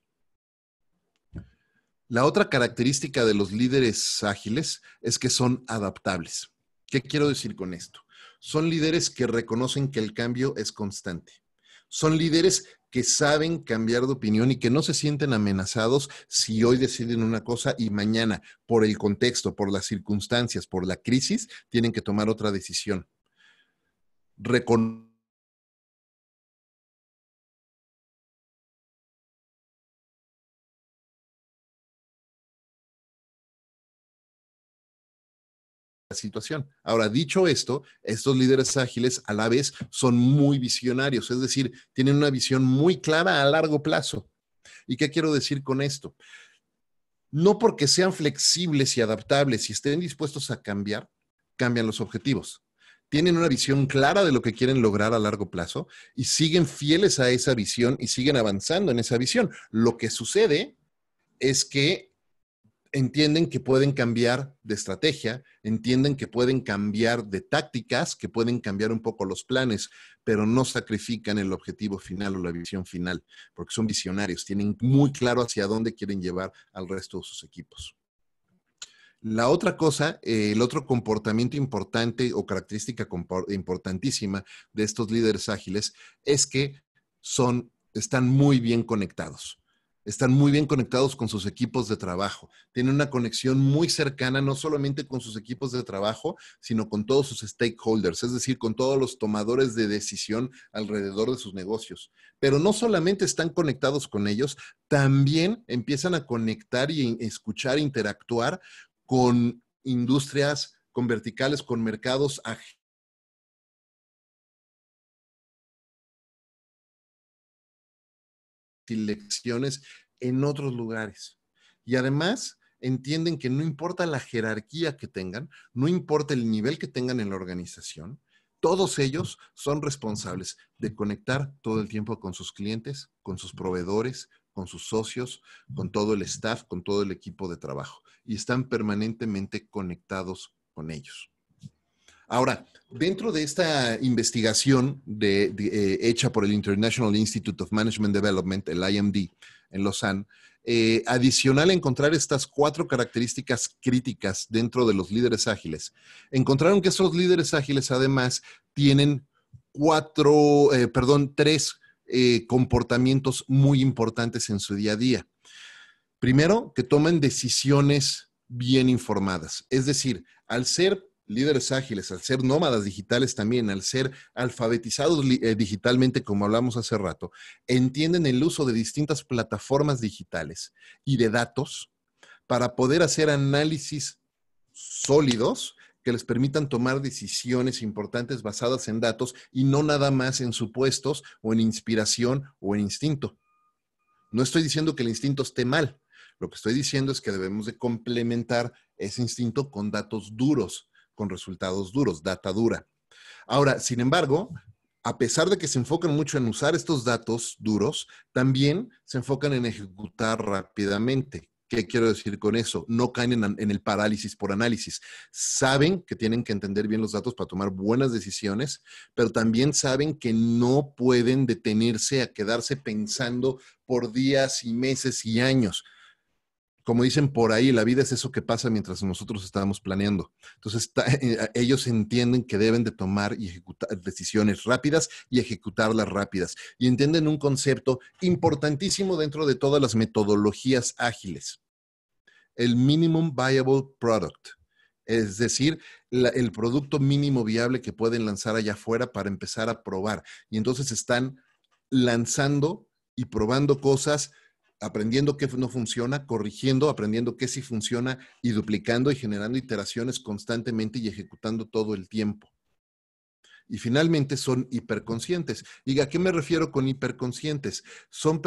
La otra característica de los líderes ágiles es que son adaptables. ¿Qué quiero decir con esto? Son líderes que reconocen que el cambio es constante. Son líderes que saben cambiar de opinión y que no se sienten amenazados si hoy deciden una cosa y mañana, por el contexto, por las circunstancias, por la crisis, tienen que tomar otra decisión. Reconocer situación. Ahora, dicho esto, estos líderes ágiles a la vez son muy visionarios, es decir, tienen una visión muy clara a largo plazo. ¿Y qué quiero decir con esto? No porque sean flexibles y adaptables y estén dispuestos a cambiar, cambian los objetivos. Tienen una visión clara de lo que quieren lograr a largo plazo y siguen fieles a esa visión y siguen avanzando en esa visión. Lo que sucede es que entienden que pueden cambiar de estrategia, entienden que pueden cambiar de tácticas, que pueden cambiar un poco los planes, pero no sacrifican el objetivo final o la visión final, porque son visionarios, tienen muy claro hacia dónde quieren llevar al resto de sus equipos. La otra cosa, eh, el otro comportamiento importante o característica importantísima de estos líderes ágiles es que son, están muy bien conectados están muy bien conectados con sus equipos de trabajo, tienen una conexión muy cercana no solamente con sus equipos de trabajo, sino con todos sus stakeholders, es decir, con todos los tomadores de decisión alrededor de sus negocios. Pero no solamente están conectados con ellos, también empiezan a conectar y escuchar, interactuar con industrias, con verticales, con mercados lecciones en otros lugares. Y además entienden que no importa la jerarquía que tengan, no importa el nivel que tengan en la organización, todos ellos son responsables de conectar todo el tiempo con sus clientes, con sus proveedores, con sus socios, con todo el staff, con todo el equipo de trabajo y están permanentemente conectados con ellos. Ahora, dentro de esta investigación eh, hecha por el International Institute of Management Development, el IMD, en Lausanne, eh, adicional a encontrar estas cuatro características críticas dentro de los líderes ágiles, encontraron que esos líderes ágiles además tienen cuatro, eh, perdón, tres comportamientos muy importantes en su día a día. Primero, que tomen decisiones bien informadas. Es decir, al ser líderes ágiles, al ser nómadas digitales también, al ser alfabetizados eh, digitalmente, como hablamos hace rato, entienden el uso de distintas plataformas digitales y de datos para poder hacer análisis sólidos que les permitan tomar decisiones importantes basadas en datos y no nada más en supuestos o en inspiración o en instinto. No estoy diciendo que el instinto esté mal. Lo que estoy diciendo es que debemos de complementar ese instinto con datos duros, con resultados duros, data dura. Ahora, sin embargo, a pesar de que se enfocan mucho en usar estos datos duros, también se enfocan en ejecutar rápidamente. ¿Qué quiero decir con eso? No caen en, el parálisis por análisis. Saben que tienen que entender bien los datos para tomar buenas decisiones, pero también saben que no pueden detenerse a quedarse pensando por días y meses y años como dicen por ahí, la vida es eso que pasa mientras nosotros estamos planeando. Entonces, <laughs> eh, ellos entienden que deben de tomar y ejecutar decisiones rápidas y ejecutarlas rápidas. Y entienden un concepto importantísimo dentro de todas las metodologías ágiles, el minimum viable product. Es decir, el producto mínimo viable que pueden lanzar allá afuera para empezar a probar. Y entonces están lanzando y probando cosas aprendiendo qué no funciona, corrigiendo, aprendiendo qué sí funciona y duplicando y generando iteraciones constantemente y ejecutando todo el tiempo. Y finalmente son hiperconscientes. ¿Y a qué me refiero con hiperconscientes? Son,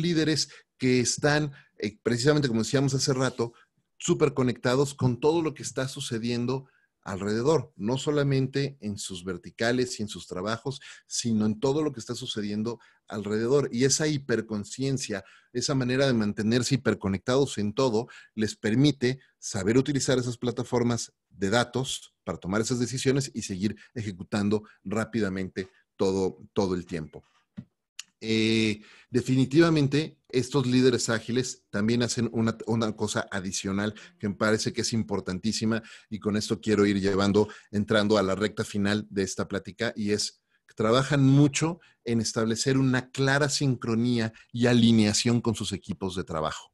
líderes que están, eh, precisamente como decíamos hace rato, súper conectados con todo lo que está sucediendo alrededor, no solamente en sus verticales y en sus trabajos, sino en todo lo que está sucediendo alrededor. Y esa hiperconciencia, esa manera de mantenerse hiperconectados en todo, les permite saber utilizar esas plataformas de datos para tomar esas decisiones y seguir ejecutando rápidamente todo, todo el tiempo. Eh, definitivamente, estos líderes ágiles también hacen una, cosa adicional que me parece que es importantísima y con esto quiero ir llevando, entrando a la recta final de esta plática y es que trabajan mucho en establecer una clara sincronía y alineación con sus equipos de trabajo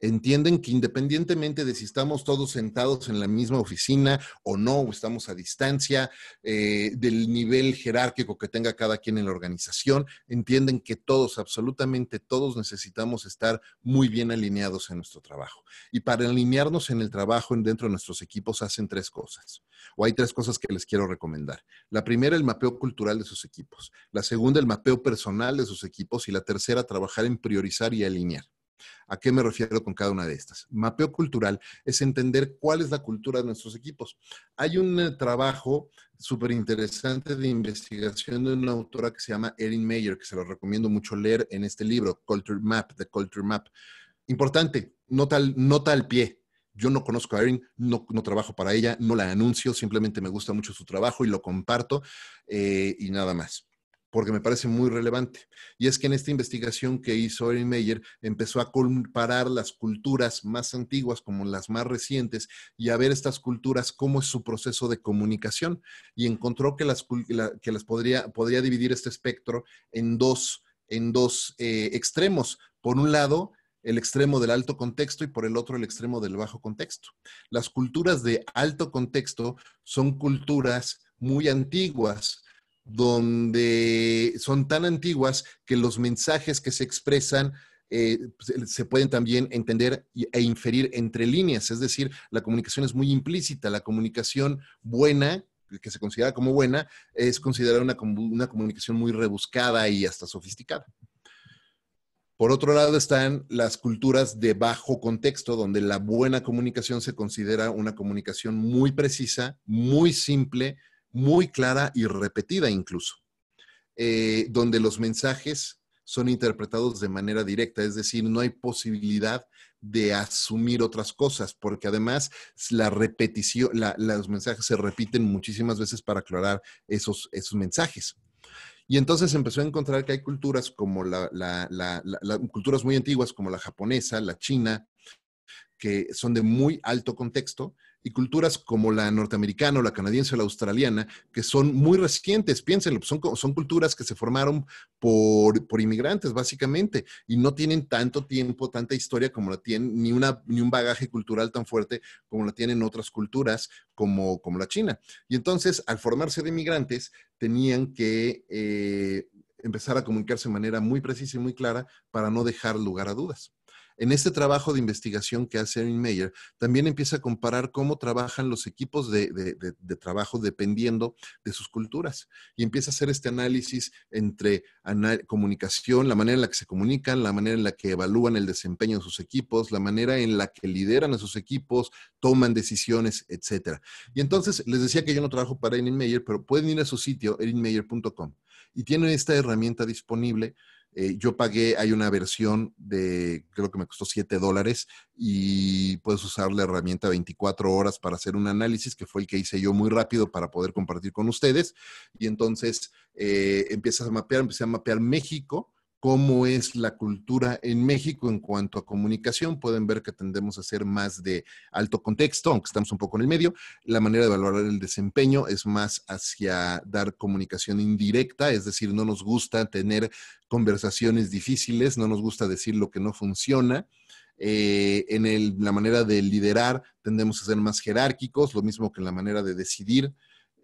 entienden que independientemente de si estamos todos sentados en la misma oficina o no, o estamos a distancia, eh, del nivel jerárquico que tenga cada quien en la organización, entienden que todos, absolutamente todos, necesitamos estar muy bien alineados en nuestro trabajo. Y para alinearnos en el trabajo dentro de nuestros equipos hacen tres cosas, o hay tres cosas que les quiero recomendar. La primera, el mapeo cultural de sus equipos. La segunda, el mapeo personal de sus equipos. Y la tercera, trabajar en priorizar y alinear. ¿A qué me refiero con cada una de estas? Mapeo cultural es entender cuál es la cultura de nuestros equipos. Hay un eh, trabajo súper interesante de investigación de una autora que se llama Erin Mayer, que se lo recomiendo mucho leer en este libro, Culture Map, The Culture Map. Importante, nota, al pie, yo no conozco a Erin, no, trabajo para ella, no la anuncio, simplemente me gusta mucho su trabajo y lo comparto eh, y nada más porque me parece muy relevante. Y es que en esta investigación que hizo Erin Meyer empezó a comparar las culturas más antiguas como las más recientes y a ver estas culturas cómo es su proceso de comunicación. Y encontró que las, que las podría, podría dividir este espectro en dos, en dos eh, extremos. Por un lado, el extremo del alto contexto y por el otro el extremo del bajo contexto. Las culturas de alto contexto son culturas muy antiguas, donde son tan antiguas que los mensajes que se expresan eh, se pueden también entender e inferir entre líneas, es decir, la comunicación es muy implícita, la comunicación buena que se considera como buena, es considerada una comunicación muy rebuscada y hasta sofisticada. Por otro lado están las culturas de bajo contexto, donde la buena comunicación se considera una comunicación muy precisa, muy simple, muy clara y repetida incluso, eh, donde los mensajes son interpretados de manera directa, es decir, no hay posibilidad de asumir otras cosas, porque además la repetición, los mensajes se repiten muchísimas veces para aclarar esos, mensajes. Y entonces empezó a encontrar que hay culturas como la, culturas muy antiguas como la japonesa, la china, que son de muy alto contexto y culturas como la norteamericana o la canadiense o la australiana, que son muy recientes, piénsenlo, son, son culturas que se formaron por, inmigrantes básicamente y no tienen tanto tiempo, tanta historia como la tienen, ni, una, ni un bagaje cultural tan fuerte como la tienen otras culturas como, como la China. Y entonces, al formarse de inmigrantes, tenían que... Eh, empezar a comunicarse de manera muy precisa y muy clara para no dejar lugar a dudas. En este trabajo de investigación que hace Erin Mayer, también empieza a comparar cómo trabajan los equipos de, trabajo dependiendo de sus culturas. Y empieza a hacer este análisis entre comunicación, la manera en la que se comunican, la manera en la que evalúan el desempeño de sus equipos, la manera en la que lideran a sus equipos, toman decisiones, etc. Y entonces les decía que yo no trabajo para Erin Meyer, pero pueden ir a su sitio, erinmeyer.com, y tienen esta herramienta disponible eh, yo pagué, hay una versión de, creo que me costó 7 dólares y puedes usar la herramienta 24 horas para hacer un análisis, que fue el que hice yo muy rápido para poder compartir con ustedes. Y entonces eh, empiezas a mapear, empecé a mapear México cómo es la cultura en México en cuanto a comunicación. Pueden ver que tendemos a ser más de alto contexto, aunque estamos un poco en el medio. La manera de valorar el desempeño es más hacia dar comunicación indirecta, es decir, no nos gusta tener conversaciones difíciles, no nos gusta decir lo que no funciona. Eh, en la manera de liderar tendemos a ser más jerárquicos, lo mismo que en la manera de decidir.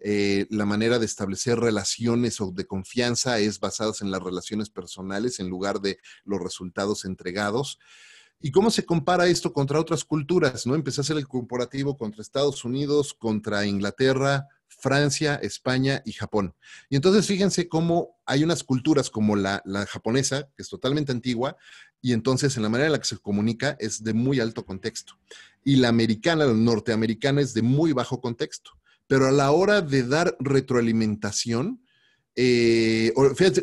Eh, la manera de establecer relaciones o de confianza es basadas en las relaciones personales en lugar de los resultados entregados. ¿Y cómo se compara esto contra otras culturas? ¿No? Empecé a hacer el comparativo contra Estados Unidos, contra Inglaterra, Francia, España y Japón. Y entonces fíjense cómo hay unas culturas como la, la, japonesa, que es totalmente antigua, y entonces en la manera en la que se comunica es de muy alto contexto. Y la americana, la norteamericana, es de muy bajo contexto pero a la hora de dar retroalimentación, eh,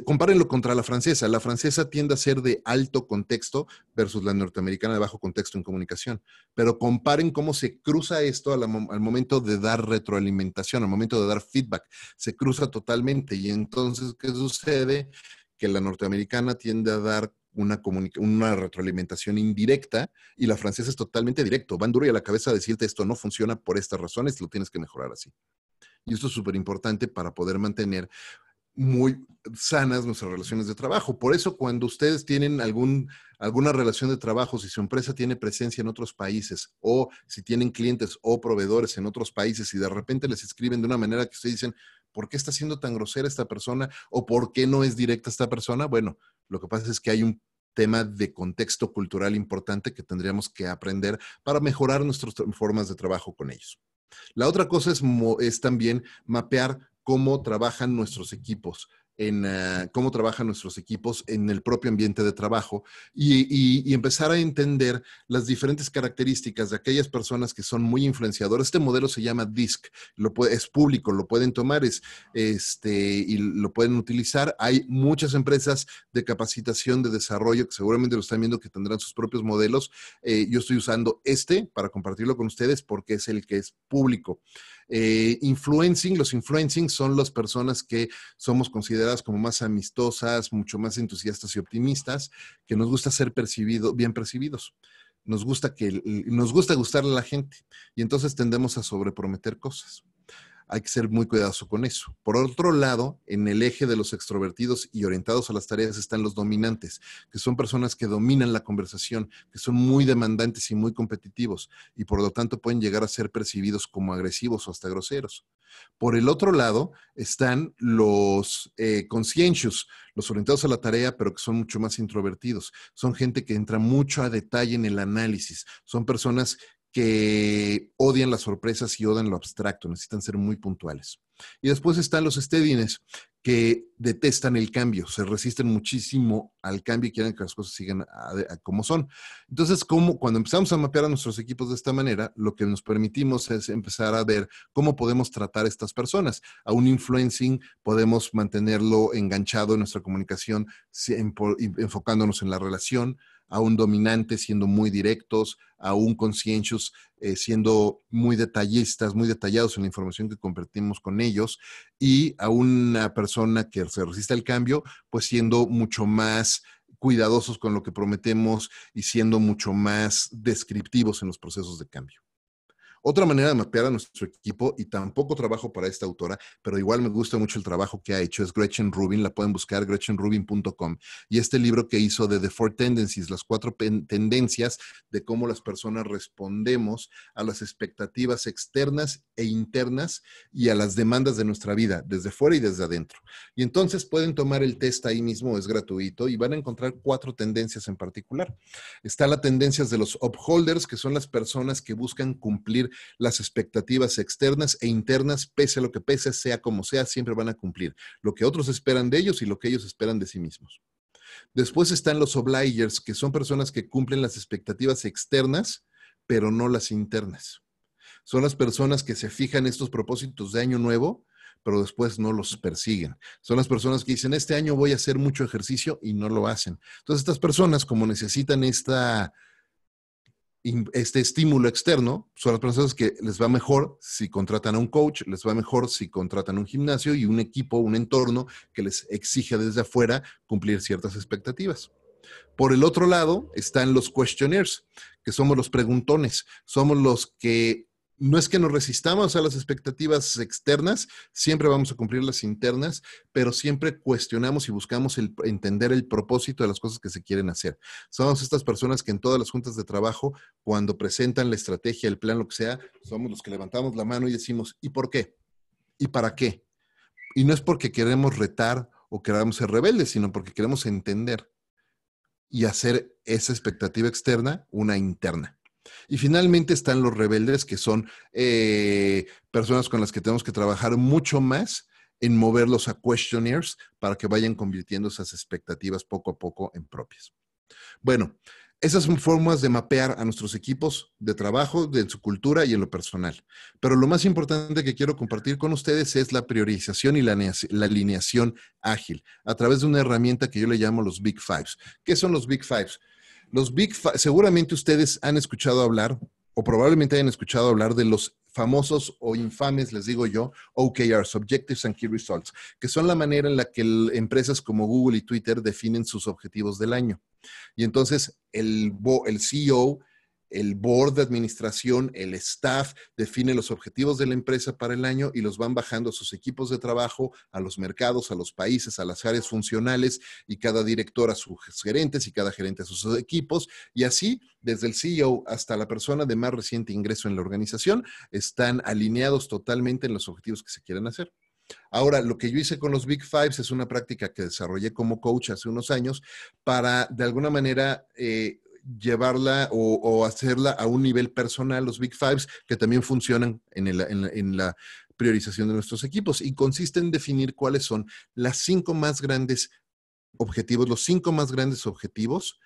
compárenlo contra la francesa. La francesa tiende a ser de alto contexto versus la norteamericana de bajo contexto en comunicación. Pero comparen cómo se cruza esto al momento de dar retroalimentación, al momento de dar feedback. Se cruza totalmente. Y entonces, ¿qué sucede? Que la norteamericana tiende a dar una, retroalimentación indirecta y la francesa es totalmente directo. Van duro y a la cabeza a decirte esto no funciona por estas razones, lo tienes que mejorar así. Y esto es súper importante para poder mantener muy sanas nuestras relaciones de trabajo. Por eso cuando ustedes tienen algún, alguna relación de trabajo, si su empresa tiene presencia en otros países o si tienen clientes o proveedores en otros países y de repente les escriben de una manera que ustedes dicen, ¿por qué está siendo tan grosera esta persona? ¿O por qué no es directa esta persona? Bueno, lo que pasa es que hay un tema de contexto cultural importante que tendríamos que aprender para mejorar nuestras formas de trabajo con ellos. La otra cosa es, también mapear cómo trabajan nuestros equipos, en ah, cómo trabajan nuestros equipos en el propio ambiente de trabajo y, empezar a entender las diferentes características de aquellas personas que son muy influenciadoras. Este modelo se llama DISC, lo es público, lo pueden tomar es, este, y lo pueden utilizar. Hay muchas empresas de capacitación, de desarrollo, que seguramente lo están viendo, que tendrán sus propios modelos. Eh, yo estoy usando este para compartirlo con ustedes porque es el que es público. Eh, influencing, los influencing son las personas que somos consideradas como más amistosas, mucho más entusiastas y optimistas, que nos gusta ser percibido, bien percibidos. Nos gusta que nos gusta gustarle a la gente y entonces tendemos a sobreprometer cosas hay que ser muy cuidadoso con eso. Por otro lado, en el eje de los extrovertidos y orientados a las tareas están los dominantes, que son personas que dominan la conversación, que son muy demandantes y muy competitivos, y por lo tanto pueden llegar a ser percibidos como agresivos o hasta groseros. Por el otro lado están los eh, conscientios, los orientados a la tarea, pero que son mucho más introvertidos. Son gente que entra mucho a detalle en el análisis. Son personas que odian las sorpresas y odian lo abstracto, necesitan ser muy puntuales. Y después están los steadiness, que detestan el cambio, se resisten muchísimo al cambio y quieren que las cosas sigan como son. Entonces, cuando empezamos a mapear a nuestros equipos de esta manera, lo que nos permitimos es empezar a ver cómo podemos tratar a estas personas. A un influencing podemos mantenerlo enganchado en nuestra comunicación, enfocándonos en la relación, a un dominante siendo muy directos, a un conscientious eh, siendo muy detallistas, muy detallados en la información que compartimos con ellos, y a una persona que se resiste al cambio, pues siendo mucho más cuidadosos con lo que prometemos y siendo mucho más descriptivos en los procesos de cambio. Otra manera de mapear a nuestro equipo, y tampoco trabajo para esta autora, pero igual me gusta mucho el trabajo que ha hecho, es Gretchen Rubin, la pueden buscar, gretchenrubin.com, y este libro que hizo de The Four Tendencies, las cuatro tendencias de cómo las personas respondemos a las expectativas externas e internas y a las demandas de nuestra vida, desde fuera y desde adentro. Y entonces pueden tomar el test ahí mismo, es gratuito, y van a encontrar cuatro tendencias en particular. Está la tendencia de los upholders, que son las personas que buscan cumplir las expectativas externas e internas, pese a lo que pese, sea como sea, siempre van a cumplir lo que otros esperan de ellos y lo que ellos esperan de sí mismos. Después están los obligers, que son personas que cumplen las expectativas externas, pero no las internas. Son las personas que se fijan estos propósitos de año nuevo, pero después no los persiguen. Son las personas que dicen, este año voy a hacer mucho ejercicio y no lo hacen. Entonces estas personas, como necesitan esta este estímulo externo son las personas que les va mejor si contratan a un coach, les va mejor si contratan un gimnasio y un equipo, un entorno que les exige desde afuera cumplir ciertas expectativas. Por el otro lado están los questionnaires, que somos los preguntones, somos los que no es que nos resistamos a las expectativas externas, siempre vamos a cumplir las internas, pero siempre cuestionamos y buscamos entender el propósito de las cosas que se quieren hacer. Somos estas personas que en todas las juntas de trabajo, cuando presentan la estrategia, el plan, lo que sea, somos los que levantamos la mano y decimos, ¿y por qué? ¿Y para qué? Y no es porque queremos retar o queramos ser rebeldes, sino porque queremos entender y hacer esa expectativa externa una interna. Y finalmente están los rebeldes, que son eh, personas con las que tenemos que trabajar mucho más en moverlos a questionnaires para que vayan convirtiendo esas expectativas poco a poco en propias. Bueno, esas son formas de mapear a nuestros equipos de trabajo, de su cultura y en lo personal. Pero lo más importante que quiero compartir con ustedes es la priorización y la alineación ágil a través de una herramienta que yo le llamo los Big Fives. ¿Qué son los Big Fives? Los Big seguramente ustedes han escuchado hablar, o probablemente hayan escuchado hablar de los famosos o infames, les digo yo, OKRs, Objectives and Key Results, que son la manera en la que empresas como Google y Twitter definen sus objetivos del año. Y entonces el, el CEO el board de administración, el staff define los objetivos de la empresa para el año y los van bajando a sus equipos de trabajo, a los mercados, a los países, a las áreas funcionales y cada director a sus gerentes y cada gerente a sus equipos. Y así, desde el CEO hasta la persona de más reciente ingreso en la organización, están alineados totalmente en los objetivos que se quieren hacer. Ahora, lo que yo hice con los Big Fives es una práctica que desarrollé como coach hace unos años para, de alguna manera, eh, llevarla o, hacerla a un nivel personal, los Big Fives, que también funcionan en, la, en la priorización de nuestros equipos y consiste en definir cuáles son las cinco más grandes objetivos, los cinco más grandes objetivos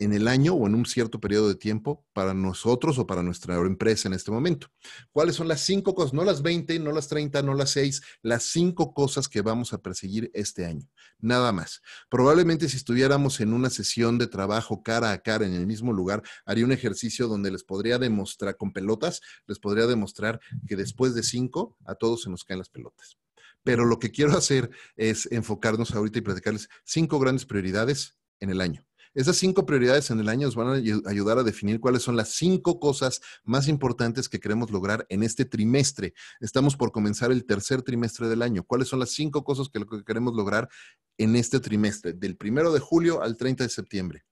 en el año o en un cierto periodo de tiempo para nosotros o para nuestra empresa en este momento. ¿Cuáles son las cinco cosas? No las 20, no las 30, no las 6, las cinco cosas que vamos a perseguir este año. Nada más. Probablemente si estuviéramos en una sesión de trabajo cara a cara en el mismo lugar, haría un ejercicio donde les podría demostrar con pelotas, les podría demostrar que después de cinco a todos se nos caen las pelotas. Pero lo que quiero hacer es enfocarnos ahorita y platicarles cinco grandes prioridades en el año esas cinco prioridades en el año nos van a ayudar a definir cuáles son las cinco cosas más importantes que queremos lograr en este trimestre. Estamos por comenzar el tercer trimestre del año. ¿Cuáles son las cinco cosas que queremos lograr en este trimestre, del primero de julio al 30 de septiembre?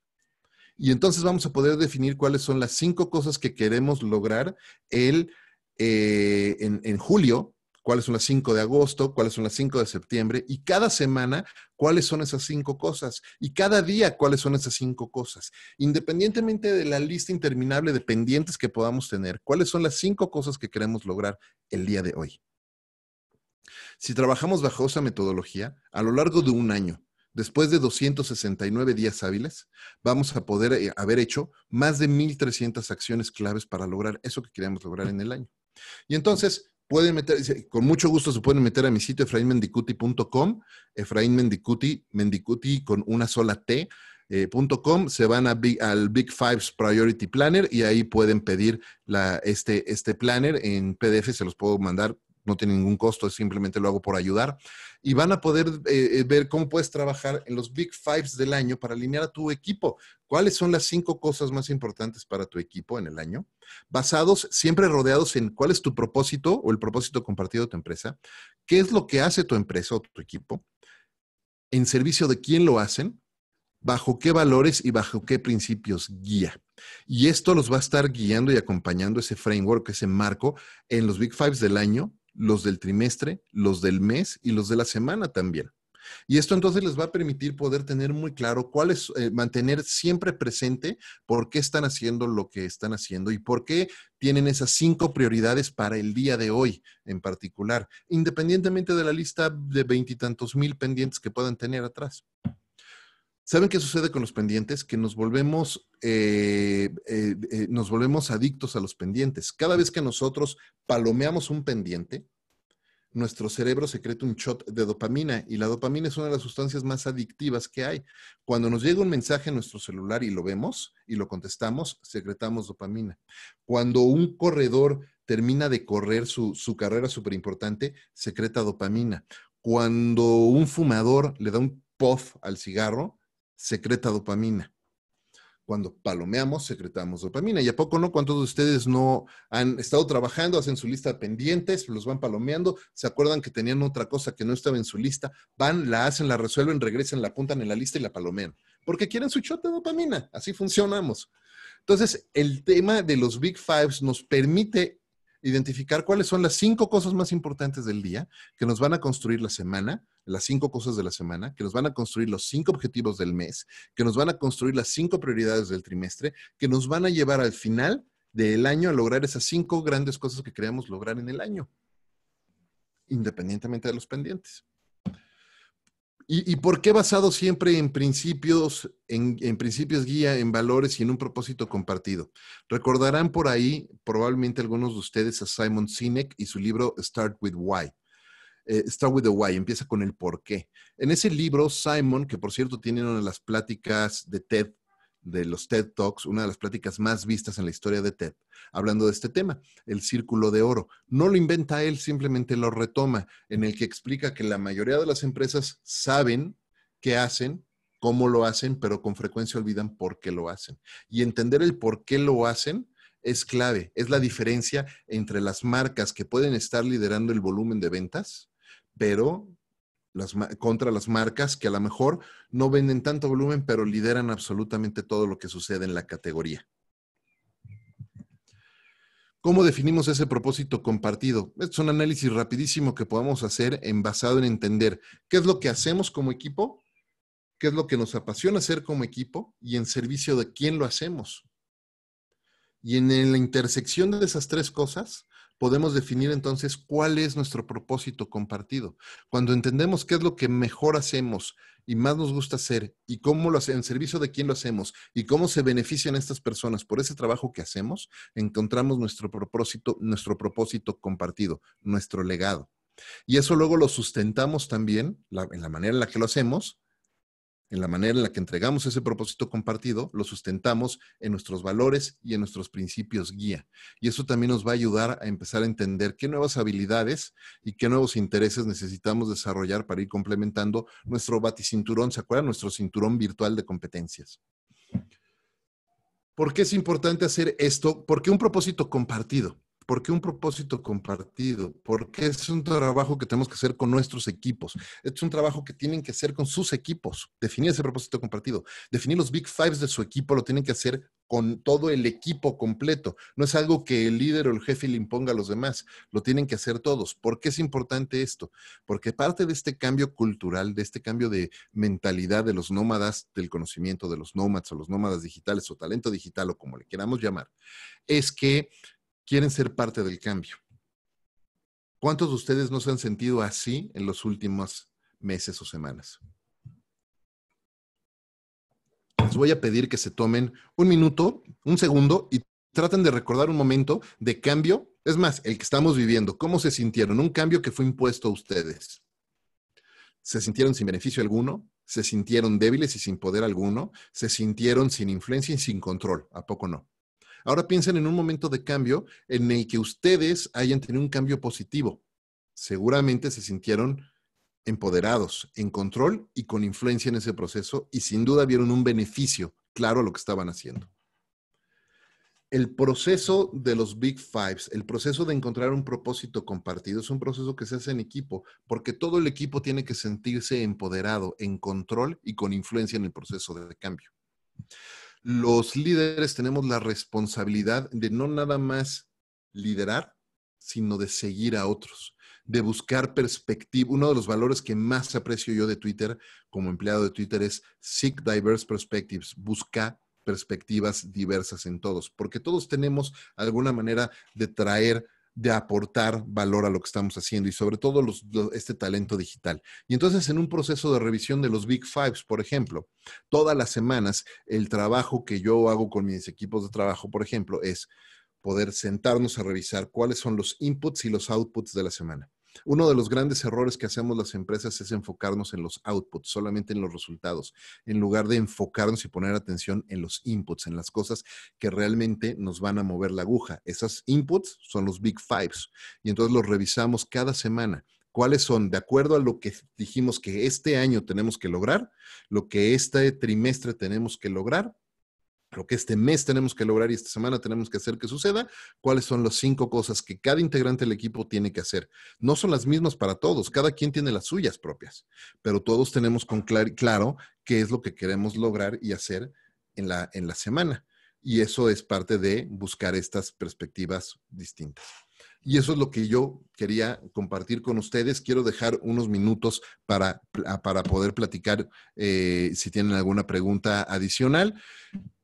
Y entonces vamos a poder definir cuáles son las cinco cosas que queremos lograr el, eh, en julio cuáles son las 5 de agosto, cuáles son las 5 de septiembre, y cada semana cuáles son esas cinco cosas, y cada día cuáles son esas cinco cosas. Independientemente de la lista interminable de pendientes que podamos tener, cuáles son las cinco cosas que queremos lograr el día de hoy. Si trabajamos bajo esa metodología, a lo largo de un año, después de 269 días hábiles, vamos a poder eh, haber hecho más de 1.300 acciones claves para lograr eso que queremos lograr en el año. Y entonces, pueden meter, con mucho gusto se pueden meter a mi sitio efraínmendicuti.com, Efraín Mendicuti, Mendicuti con una sola T. Eh, se van al Big Fives Priority Planner y ahí pueden pedir este, este planner en PDF, se los puedo mandar no tiene ningún costo, simplemente lo hago por ayudar. Y van a poder eh, eh, ver cómo puedes trabajar en los Big Fives del año para alinear a tu equipo. ¿Cuáles son las cinco cosas más importantes para tu equipo en el año? Basados, siempre rodeados en cuál es tu propósito o el propósito compartido de tu empresa. ¿Qué es lo que hace tu empresa o tu equipo? ¿En servicio de quién lo hacen? bajo qué valores y bajo qué principios guía. Y esto los va a estar guiando y acompañando ese framework, ese marco en los Big Fives del año los del trimestre, los del mes y los de la semana también. Y esto entonces les va a permitir poder tener muy claro cuál es, eh, mantener siempre presente por qué están haciendo lo que están haciendo y por qué tienen esas cinco prioridades para el día de hoy en particular, independientemente de la lista de veintitantos mil pendientes que puedan tener atrás. ¿Saben qué sucede con los pendientes? Que nos volvemos, eh, eh, eh, nos volvemos adictos a los pendientes. Cada vez que nosotros palomeamos un pendiente, nuestro cerebro secreta un shot de dopamina y la dopamina es una de las sustancias más adictivas que hay. Cuando nos llega un mensaje en nuestro celular y lo vemos y lo contestamos, secretamos dopamina. Cuando un corredor termina de correr su, su carrera súper importante, secreta dopamina. Cuando un fumador le da un puff al cigarro, secreta dopamina. Cuando palomeamos, secretamos dopamina. ¿Y a poco no? ¿Cuántos de ustedes no han estado trabajando, hacen su lista pendientes, los van palomeando, se acuerdan que tenían otra cosa que no estaba en su lista, van, la hacen, la resuelven, regresan, la apuntan en la lista y la palomean? Porque quieren su shot de dopamina. Así funcionamos. Entonces, el tema de los Big Fives nos permite identificar cuáles son las cinco cosas más importantes del día que nos van a construir la semana, las cinco cosas de la semana, que nos van a construir los cinco objetivos del mes, que nos van a construir las cinco prioridades del trimestre, que nos van a llevar al final del año a lograr esas cinco grandes cosas que queremos lograr en el año, independientemente de los pendientes. ¿Y, por qué basado siempre en principios, en, en, principios guía, en valores y en un propósito compartido? Recordarán por ahí probablemente algunos de ustedes a Simon Sinek y su libro Start with Why. Eh, está with the Why, empieza con el por qué. En ese libro, Simon, que por cierto tiene una de las pláticas de TED, de los TED Talks, una de las pláticas más vistas en la historia de TED, hablando de este tema, el círculo de oro. No lo inventa él, simplemente lo retoma, en el que explica que la mayoría de las empresas saben qué hacen, cómo lo hacen, pero con frecuencia olvidan por qué lo hacen. Y entender el por qué lo hacen es clave, es la diferencia entre las marcas que pueden estar liderando el volumen de ventas pero contra las marcas que a lo mejor no venden tanto volumen, pero lideran absolutamente todo lo que sucede en la categoría. ¿Cómo definimos ese propósito compartido? Este es un análisis rapidísimo que podemos hacer en basado en entender qué es lo que hacemos como equipo, qué es lo que nos apasiona hacer como equipo y en servicio de quién lo hacemos. Y en la intersección de esas tres cosas, podemos definir entonces cuál es nuestro propósito compartido. Cuando entendemos qué es lo que mejor hacemos y más nos gusta hacer y cómo lo hacemos, en servicio de quién lo hacemos y cómo se benefician estas personas por ese trabajo que hacemos, encontramos nuestro propósito, nuestro propósito compartido, nuestro legado. Y eso luego lo sustentamos también en la manera en la que lo hacemos en la manera en la que entregamos ese propósito compartido, lo sustentamos en nuestros valores y en nuestros principios guía. Y eso también nos va a ayudar a empezar a entender qué nuevas habilidades y qué nuevos intereses necesitamos desarrollar para ir complementando nuestro cinturón. ¿se acuerdan? Nuestro cinturón virtual de competencias. ¿Por qué es importante hacer esto? Porque un propósito compartido ¿Por qué un propósito compartido? Porque es un trabajo que tenemos que hacer con nuestros equipos. Es un trabajo que tienen que hacer con sus equipos. Definir ese propósito compartido. Definir los big fives de su equipo lo tienen que hacer con todo el equipo completo. No es algo que el líder o el jefe le imponga a los demás. Lo tienen que hacer todos. ¿Por qué es importante esto? Porque parte de este cambio cultural, de este cambio de mentalidad de los nómadas del conocimiento, de los nómadas o los nómadas digitales o talento digital o como le queramos llamar, es que quieren ser parte del cambio. ¿Cuántos de ustedes no se han sentido así en los últimos meses o semanas? Les voy a pedir que se tomen un minuto, un segundo y traten de recordar un momento de cambio. Es más, el que estamos viviendo, ¿cómo se sintieron? Un cambio que fue impuesto a ustedes. ¿Se sintieron sin beneficio alguno? ¿Se sintieron débiles y sin poder alguno? ¿Se sintieron sin influencia y sin control? ¿A poco no? Ahora piensen en un momento de cambio en el que ustedes hayan tenido un cambio positivo. Seguramente se sintieron empoderados, en control y con influencia en ese proceso y sin duda vieron un beneficio claro a lo que estaban haciendo. El proceso de los Big Fives, el proceso de encontrar un propósito compartido, es un proceso que se hace en equipo, porque todo el equipo tiene que sentirse empoderado, en control y con influencia en el proceso de cambio los líderes tenemos la responsabilidad de no nada más liderar, sino de seguir a otros, de buscar perspectiva. Uno de los valores que más aprecio yo de Twitter como empleado de Twitter es Seek Diverse Perspectives, busca perspectivas diversas en todos, porque todos tenemos alguna manera de traer de aportar valor a lo que estamos haciendo y sobre todo los, este talento digital. Y entonces en un proceso de revisión de los Big Fives, por ejemplo, todas las semanas el trabajo que yo hago con mis equipos de trabajo, por ejemplo, es poder sentarnos a revisar cuáles son los inputs y los outputs de la semana uno de los grandes errores que hacemos las empresas es enfocarnos en los outputs, solamente en los resultados, en lugar de enfocarnos y poner atención en los inputs, en las cosas que realmente nos van a mover la aguja. Esas inputs son los big fives y entonces los revisamos cada semana cuáles son, de acuerdo a lo que dijimos que este año tenemos que lograr, lo que este trimestre tenemos que lograr, lo que este mes tenemos que lograr y esta semana tenemos que hacer que suceda, cuáles son las cinco cosas que cada integrante del equipo tiene que hacer. No son las mismas para todos, cada quien tiene las suyas propias, pero todos tenemos con claro qué es lo que queremos lograr y hacer en la, en la semana. Y eso es parte de buscar estas perspectivas distintas. Y eso es lo que yo quería compartir con ustedes. Quiero dejar unos minutos para, ah, poder platicar eh, si tienen alguna pregunta adicional.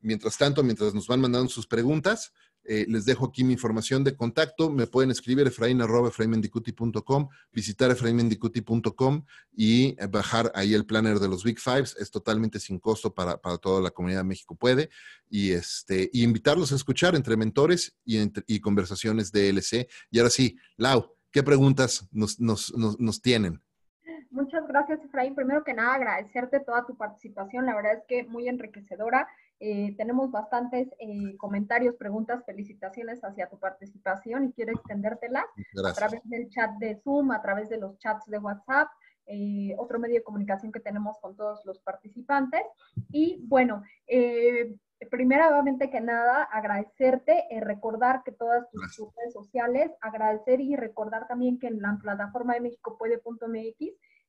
Mientras tanto, mientras nos van mandando sus preguntas, eh, les dejo aquí mi información de contacto. Me pueden escribir Efraín.com, visitar efraimendicuti.com y eh, bajar ahí el planner de los Big Fives. Es totalmente sin costo para, toda la comunidad de México Puede. Y, este, y invitarlos a escuchar entre mentores y, entre, conversaciones de LC. Y ahora sí, Lau, ¿qué preguntas nos, nos, nos tienen? Muchas gracias, Efraín. Primero que nada, agradecerte toda tu participación. La verdad es que muy enriquecedora. Eh, tenemos bastantes eh, comentarios, preguntas, felicitaciones hacia tu participación y quiero extendértelas a través del chat de Zoom, a través de los chats de WhatsApp, eh, otro medio de comunicación que tenemos con todos los participantes. Y bueno, primeramente que nada, agradecerte, recordar que todas tus, redes sociales, agradecer y recordar también que en la plataforma de México puede.mx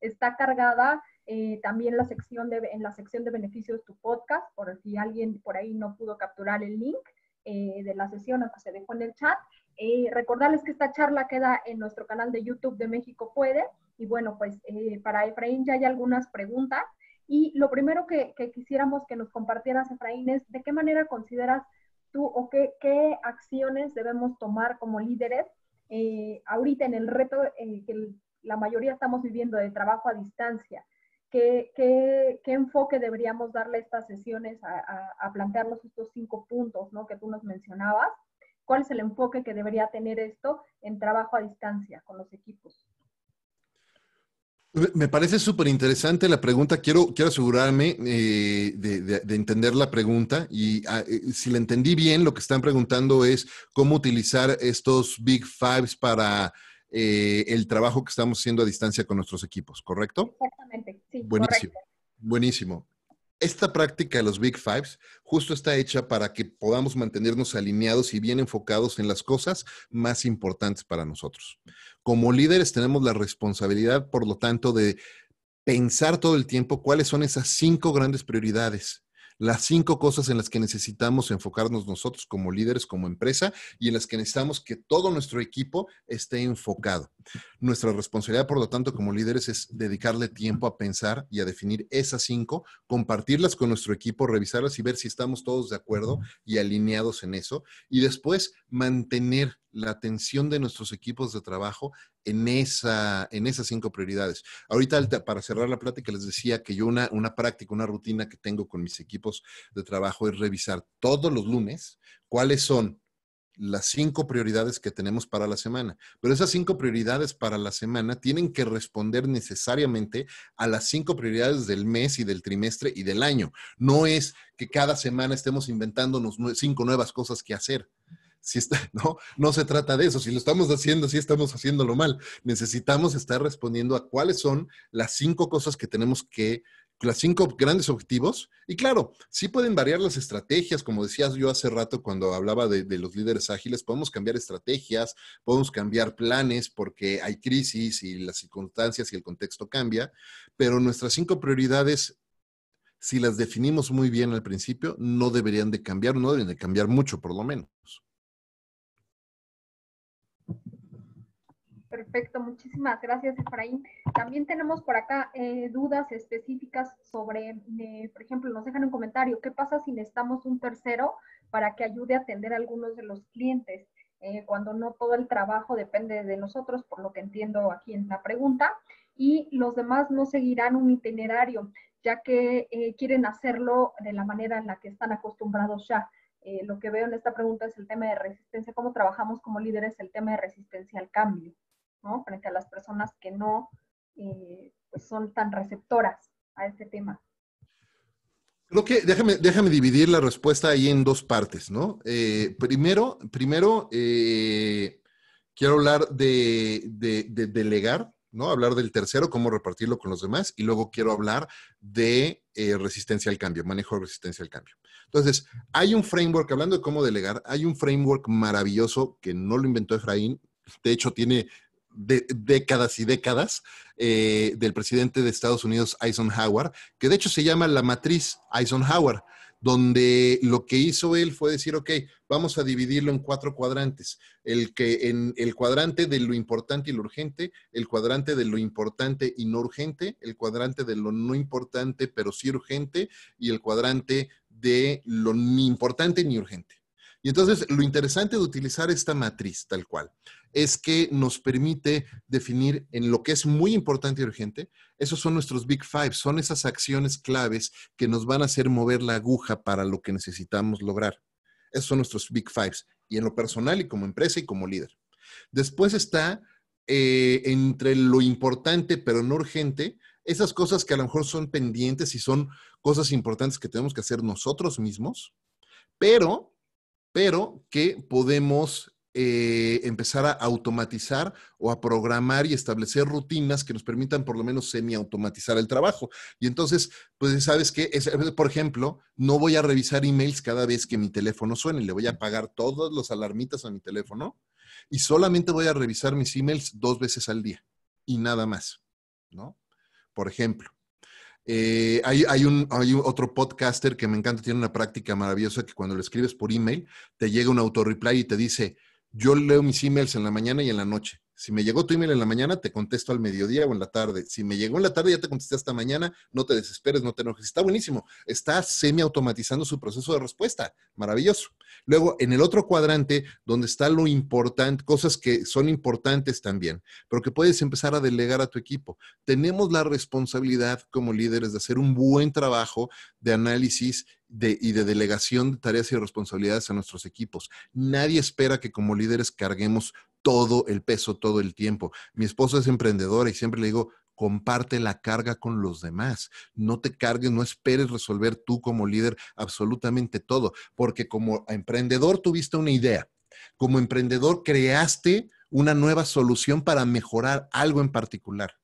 Está cargada eh, también la sección de, en la sección de beneficios tu podcast, por si alguien por ahí no pudo capturar el link eh, de la sesión se dejó en el chat. Eh, recordarles que esta charla queda en nuestro canal de YouTube de México Puede. Y bueno, pues para Efraín ya hay algunas preguntas. Y lo primero que, que, quisiéramos que nos compartieras, Efraín, es de qué manera consideras tú o qué, qué acciones debemos tomar como líderes ahorita en el reto que, la mayoría estamos viviendo de trabajo a distancia. ¿Qué, enfoque deberíamos darle a estas sesiones a, plantearnos estos cinco puntos ¿no? que tú nos mencionabas? ¿Cuál es el enfoque que debería tener esto en trabajo a distancia con los equipos? Pues, me parece súper interesante la pregunta. Quiero, quiero asegurarme eh, de, entender la pregunta y ah, eh, si la entendí bien, lo que están preguntando es cómo utilizar estos Big Fives para eh, el trabajo que estamos haciendo a distancia con nuestros equipos, ¿correcto? Exactamente, sí. Buenísimo. Esta práctica de los Big Fives justo está hecha para que podamos mantenernos alineados y bien enfocados en las cosas más importantes para nosotros. Como líderes tenemos la responsabilidad, por lo tanto, de pensar todo el tiempo cuáles son esas cinco grandes prioridades las cinco cosas en las que necesitamos enfocarnos nosotros como líderes, como empresa, y en las que necesitamos que todo nuestro equipo esté enfocado. Nuestra responsabilidad, por lo tanto, como líderes es dedicarle tiempo a pensar y a definir esas cinco, compartirlas con nuestro equipo, revisarlas y ver si estamos todos de acuerdo y alineados en eso, y después mantener la atención de nuestros equipos de trabajo en, esas cinco prioridades. Ahorita, para cerrar la plática, les decía que yo una, una práctica, una rutina que tengo con mis equipos de trabajo es revisar todos los lunes cuáles son las cinco prioridades que tenemos para la semana. Pero esas cinco prioridades para la semana tienen que responder necesariamente a las cinco prioridades del mes y del trimestre y del año. No es que cada semana estemos inventándonos cinco nuevas cosas que hacer si está, <laughs> no, no se trata de eso. Si lo estamos haciendo, sí estamos haciéndolo mal. Necesitamos estar respondiendo a cuáles son las cinco cosas que tenemos que las cinco grandes objetivos. Y claro, sí pueden variar las estrategias, como decías yo hace rato cuando hablaba de, de, los líderes ágiles, podemos cambiar estrategias, podemos cambiar planes porque hay crisis y las circunstancias y el contexto cambia, pero nuestras cinco prioridades, si las definimos muy bien al principio, no deberían de cambiar, no deben de cambiar mucho por lo menos. Perfecto, muchísimas gracias Efraín. También tenemos por acá eh, dudas específicas sobre, eh, por ejemplo, nos dejan un comentario, ¿qué pasa si necesitamos un tercero para que ayude a atender a algunos de los clientes? Eh, cuando no todo el trabajo depende de nosotros, por lo que entiendo aquí en la pregunta, y los demás no seguirán un itinerario, ya que quieren hacerlo de la manera en la que están acostumbrados ya. lo que veo en esta pregunta es el tema de resistencia, cómo trabajamos como líderes el tema de resistencia al cambio. Frente a las personas que no eh, pues, son tan receptoras a este tema. Creo que déjame, déjame dividir la respuesta ahí en dos partes, ¿no? Eh, primero, primero eh, quiero hablar de, delegar, ¿no? Hablar del tercero, cómo repartirlo con los demás, y luego quiero hablar de resistencia al cambio, manejo de resistencia al cambio. Entonces, hay un framework, hablando de cómo delegar, hay un framework maravilloso que no lo inventó Efraín, de hecho tiene de décadas y décadas eh, del presidente de Estados Unidos, Eisenhower, que de hecho se llama la matriz Eisenhower, donde lo que hizo él fue decir, ok, vamos a dividirlo en cuatro cuadrantes, el, que, en, el cuadrante de lo importante y lo urgente, el cuadrante de lo importante y no urgente, el cuadrante de lo no importante pero sí urgente y el cuadrante de lo ni importante ni urgente. Y entonces lo interesante de utilizar esta matriz tal cual es que nos permite definir en lo que es muy importante y urgente. Esos son nuestros Big Five, son esas acciones claves que nos van a hacer mover la aguja para lo que necesitamos lograr. Esos son nuestros Big Fives, y en lo personal y como empresa y como líder. Después está eh, entre lo importante pero no urgente, esas cosas que a lo mejor son pendientes y son cosas importantes que tenemos que hacer nosotros mismos, pero, pero que podemos eh, empezar a automatizar o a programar y establecer rutinas que nos permitan por lo menos semi-automatizar el trabajo. Y entonces, pues sabes que, eh, por ejemplo, no voy a revisar emails cada vez que mi teléfono suene, le voy a apagar todas las alarmitas a mi teléfono y solamente voy a revisar mis emails dos veces al día y nada más, ¿no? Por ejemplo. Eh, hay, un, hay otro podcaster que me encanta, tiene una práctica maravillosa que cuando lo escribes por email, te llega un auto-reply y te dice, yo leo mis emails en la mañana y en la noche. Si me llegó tu email en la mañana, te contesto al mediodía o en la tarde. Si me llegó en la tarde, ya te contesté hasta mañana. No te desesperes, no te enojes. Está buenísimo. Está semi-automatizando su proceso de respuesta. Maravilloso. Luego, en el otro cuadrante, donde está lo importante, cosas que son importantes también, pero que puedes empezar a delegar a tu equipo. Tenemos la responsabilidad como líderes de hacer un buen trabajo de análisis y de delegación de tareas y responsabilidades a nuestros equipos. Nadie espera que como líderes carguemos todo el peso todo el tiempo. Mi esposo es emprendedor y siempre le digo, comparte la carga con los demás. No te cargues, no esperes resolver tú como líder absolutamente todo, porque como emprendedor tuviste una idea, como emprendedor creaste una nueva solución para mejorar algo en particular.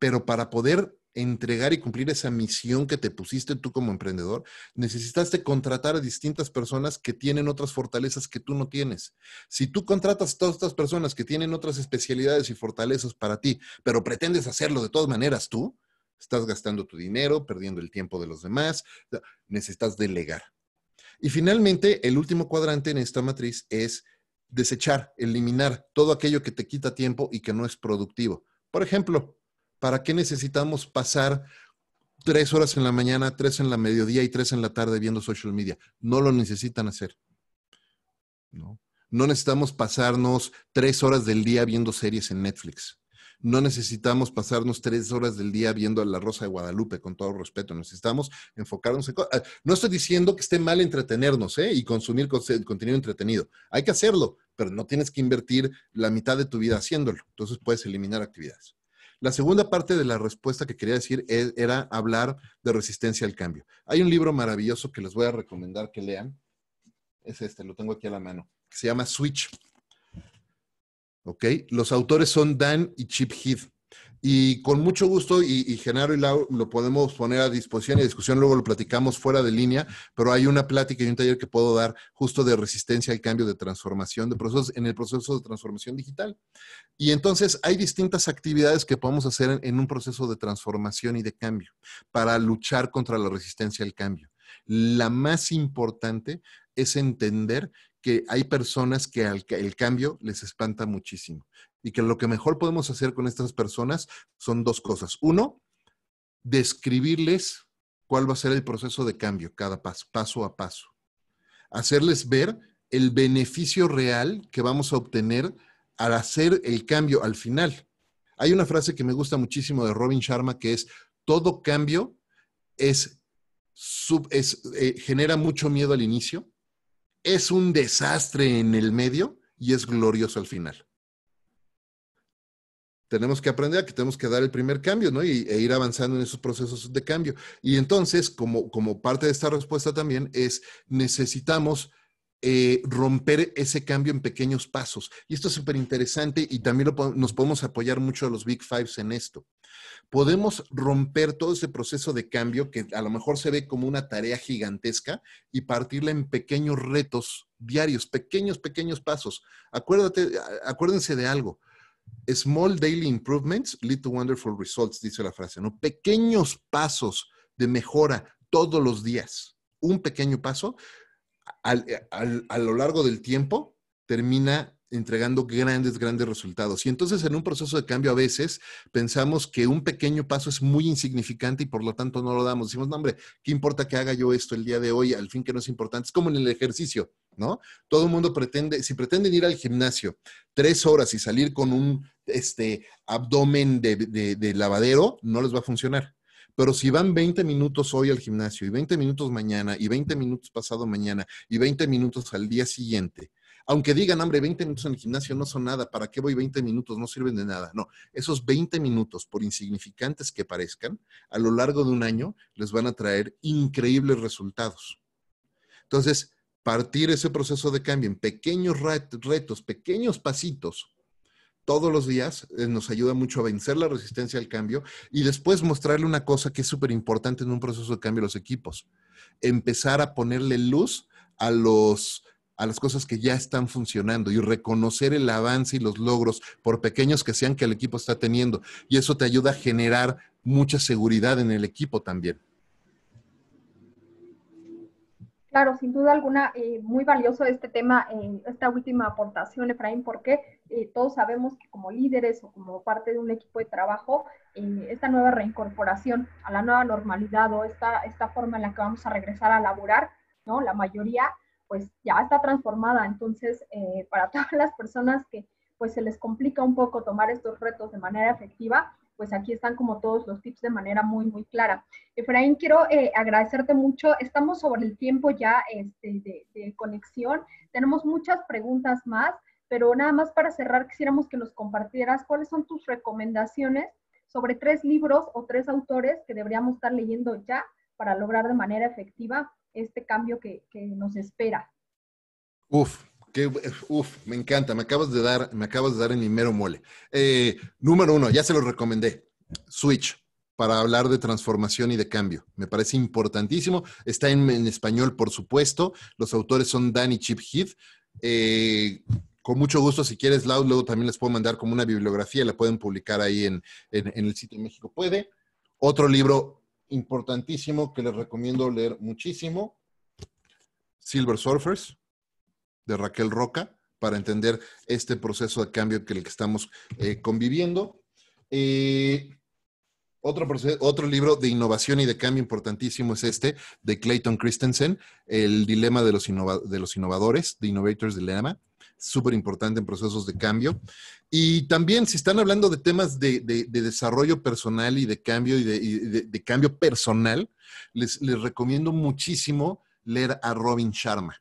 Pero para poder entregar y cumplir esa misión que te pusiste tú como emprendedor, necesitaste contratar a distintas personas que tienen otras fortalezas que tú no tienes. Si tú contratas a todas estas personas que tienen otras especialidades y fortalezas para ti, pero pretendes hacerlo de todas maneras tú, estás gastando tu dinero, perdiendo el tiempo de los demás, necesitas delegar. Y finalmente, el último cuadrante en esta matriz es desechar, eliminar todo aquello que te quita tiempo y que no es productivo. Por ejemplo, ¿Para qué necesitamos pasar tres horas en la mañana, tres en la mediodía y tres en la tarde viendo social media? No lo necesitan hacer. ¿no? necesitamos pasarnos tres horas del día viendo series en Netflix. No necesitamos pasarnos tres horas del día viendo a La Rosa de Guadalupe, con todo respeto. Necesitamos enfocarnos en cosas. Ah, no estoy diciendo que esté mal entretenernos ¿eh? y consumir contenido entretenido. Hay que hacerlo, pero no tienes que invertir la mitad de tu vida haciéndolo. Entonces puedes eliminar actividades. La segunda parte de la respuesta que quería decir e, era hablar de resistencia al cambio. Hay un libro maravilloso que les voy a recomendar que lean. Es este, lo tengo aquí a la mano. se llama Switch. ¿Ok? Los autores son Dan y Chip Heath. Y con mucho gusto, y, y, Genaro y Lau lo podemos poner a disposición y discusión, luego lo platicamos fuera de línea, pero hay una plática y un taller que puedo dar justo de resistencia al cambio de transformación de procesos en el proceso de transformación digital. Y entonces hay distintas actividades que podemos hacer en, un proceso de transformación y de cambio para luchar contra la resistencia al cambio. La más importante es entender que hay personas que el cambio les espanta muchísimo y que lo que mejor podemos hacer con estas personas son dos cosas. Uno, describirles cuál va a ser el proceso de cambio, cada paso, paso a paso. Hacerles ver el beneficio real que vamos a obtener al hacer el cambio al final. Hay una frase que me gusta muchísimo de Robin Sharma que es, todo cambio es, sub, es eh, genera mucho miedo al inicio, es un desastre en el medio y es glorioso al final tenemos que aprender que tenemos que dar el primer cambio, ¿no? Y, e ir avanzando en esos procesos de cambio. Y entonces, como, como parte de esta respuesta también, es necesitamos eh, romper ese cambio en pequeños pasos. Y esto es súper interesante y también nos podemos apoyar mucho a los Big Fives en esto. Podemos romper todo ese proceso de cambio que a lo mejor se ve como una tarea gigantesca y partirla en pequeños retos diarios, pequeños, pequeños pasos. Acuérdate, acuérdense de algo Small daily improvements lead to wonderful results, dice la frase, ¿no? Pequeños pasos de mejora todos los días. Un pequeño paso a lo largo del tiempo termina entregando grandes, grandes resultados. Y entonces en un proceso de cambio a veces pensamos que un pequeño paso es muy insignificante y por lo tanto no lo damos. Decimos, no, hombre, ¿qué importa que haga yo esto el día de hoy? Al fin que no es importante. Es como en el ejercicio, ¿no? Todo el mundo pretende, si pretenden ir al gimnasio tres horas y salir con un este, abdomen de, de lavadero, no les va a funcionar. Pero si van 20 minutos hoy al gimnasio y 20 minutos mañana y 20 minutos pasado mañana y 20 minutos al día siguiente, aunque digan, hombre, 20 minutos en el gimnasio no son nada, ¿para qué voy 20 minutos? No sirven de nada. No, esos 20 minutos, por insignificantes que parezcan, a lo largo de un año les van a traer increíbles resultados. Entonces, partir ese proceso de cambio en pequeños retos, pequeños pasitos, todos los días eh, nos ayuda mucho a vencer la resistencia al cambio y después mostrarle una cosa que es súper importante en un proceso de cambio a los equipos, empezar a ponerle luz a los a las cosas que ya están funcionando y reconocer el avance y los logros, por pequeños que sean, que el equipo está teniendo. Y eso te ayuda a generar mucha seguridad en el equipo también. Claro, sin duda alguna, eh, muy valioso este tema, eh, esta última aportación, Efraín, porque eh, todos sabemos que como líderes o como parte de un equipo de trabajo, esta nueva reincorporación a la nueva normalidad o esta, esta forma en la que vamos a regresar a laborar, ¿no? La mayoría pues ya está transformada. Entonces, eh, para <laughs> todas las personas que pues se les complica un poco tomar estos retos de manera efectiva, pues aquí están como todos los tips de manera muy, muy clara. Efraín, quiero eh, agradecerte mucho. Estamos sobre el tiempo ya este, de, de conexión. Tenemos muchas preguntas más, pero nada más para cerrar, quisiéramos que nos compartieras cuáles son tus recomendaciones sobre tres libros o tres autores que deberíamos estar leyendo ya para lograr de manera efectiva este cambio que, nos espera. Uf, que, me encanta, me acabas de dar, me acabas de dar en mi mero mole. Eh, número uno, ya se lo recomendé, Switch, para hablar de transformación y de cambio. Me parece importantísimo. Está en, español, por supuesto. Los autores son Dan Chip Heath. Eh, con mucho gusto, si quieres, Lau, luego también les puedo mandar como una bibliografía, la pueden publicar ahí en, el sitio de México Puede. Otro libro importantísimo que les recomiendo leer muchísimo, Silver Surfers, de Raquel Roca, para entender este proceso de cambio que que estamos eh, conviviendo. Eh, otro, otro libro de innovación y de cambio importantísimo es este, de Clayton Christensen, El dilema de los, de los innovadores, The Innovator's Dilemma súper importante en procesos de cambio. Y también si están hablando de temas de, desarrollo personal y de cambio y de, cambio personal, les, recomiendo muchísimo leer a Robin Sharma.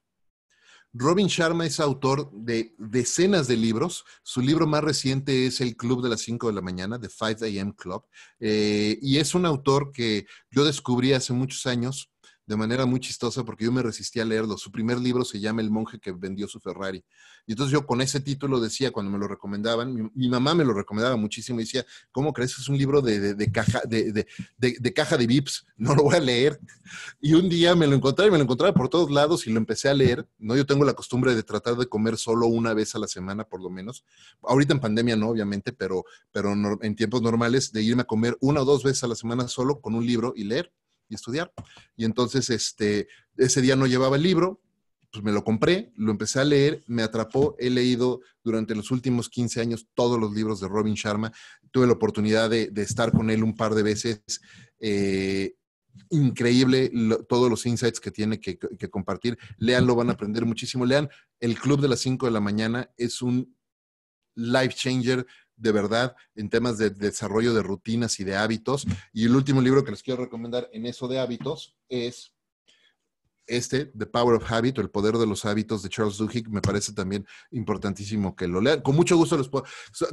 Robin Sharma es autor de decenas de libros. Su libro más reciente es El Club de las 5 de la mañana, The 5 AM Club. Eh, y es un autor que yo descubrí hace muchos años de manera muy chistosa porque yo me resistía a leerlo. Su primer libro se llama El monje que vendió su Ferrari. Y entonces yo con ese título decía, cuando me lo recomendaban, mi, mamá me lo recomendaba muchísimo y decía, ¿cómo crees? Es un libro de, caja, de, de, caja de VIPs, no lo voy a leer. Y un día me lo encontré, y me lo encontraba por todos lados y lo empecé a leer. ¿no? Yo tengo la costumbre de tratar de comer solo una vez a la semana, por lo menos. Ahorita en pandemia no, obviamente, pero, pero en tiempos normales de irme a comer una o dos veces a la semana solo con un libro y leer y estudiar. Y entonces, este, ese día no llevaba el libro, pues me lo compré, lo empecé a leer, me atrapó, he leído durante los últimos 15 años todos los libros de Robin Sharma, tuve la oportunidad de, estar con él un par de veces. Eh, increíble todos los insights que tiene que, compartir. Lean, lo van a aprender muchísimo. Lean, el Club de las 5 de la mañana es un life changer de verdad en temas de desarrollo de rutinas y de hábitos. Y el último libro que les quiero recomendar en eso de hábitos es este, The Power of Habit, El Poder de los Hábitos de Charles Duhigg, me parece también importantísimo que lo lean. Con mucho gusto les puedo,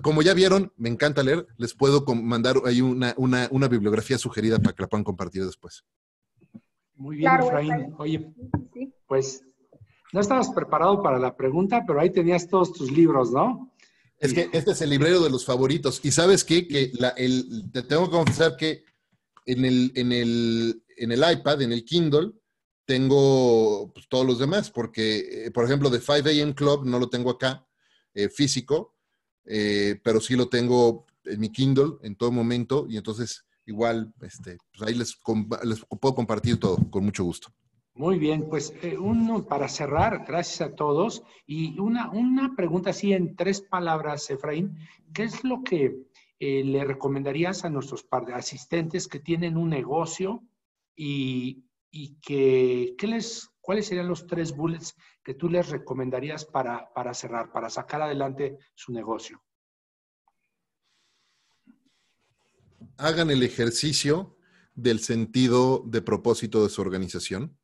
como ya vieron, me encanta leer, les puedo mandar ahí una, una, bibliografía sugerida para que la puedan compartir después. Muy bien, Efraín. Oye, pues no estabas preparado para la pregunta, pero ahí tenías todos tus libros, ¿no? Es que este es el librero de los favoritos. Y sabes qué? Que te tengo que confesar que en el, iPad, en el Kindle, tengo pues, todos los demás, porque, eh, por ejemplo, de 5 AM Club no lo tengo acá eh, físico, eh, pero sí lo tengo en mi Kindle en todo momento. Y entonces, igual, este, pues, ahí les puedo compartir todo con mucho gusto. Muy bien, pues eh, uno para cerrar, gracias a todos. Y una, pregunta así en tres palabras, Efraín, ¿qué es lo que eh, le recomendarías a nuestros asistentes que tienen un negocio y, que, ¿qué les, cuáles serían los tres bullets que tú les recomendarías para, para cerrar, para sacar adelante su negocio? Hagan el ejercicio del sentido de propósito de su organización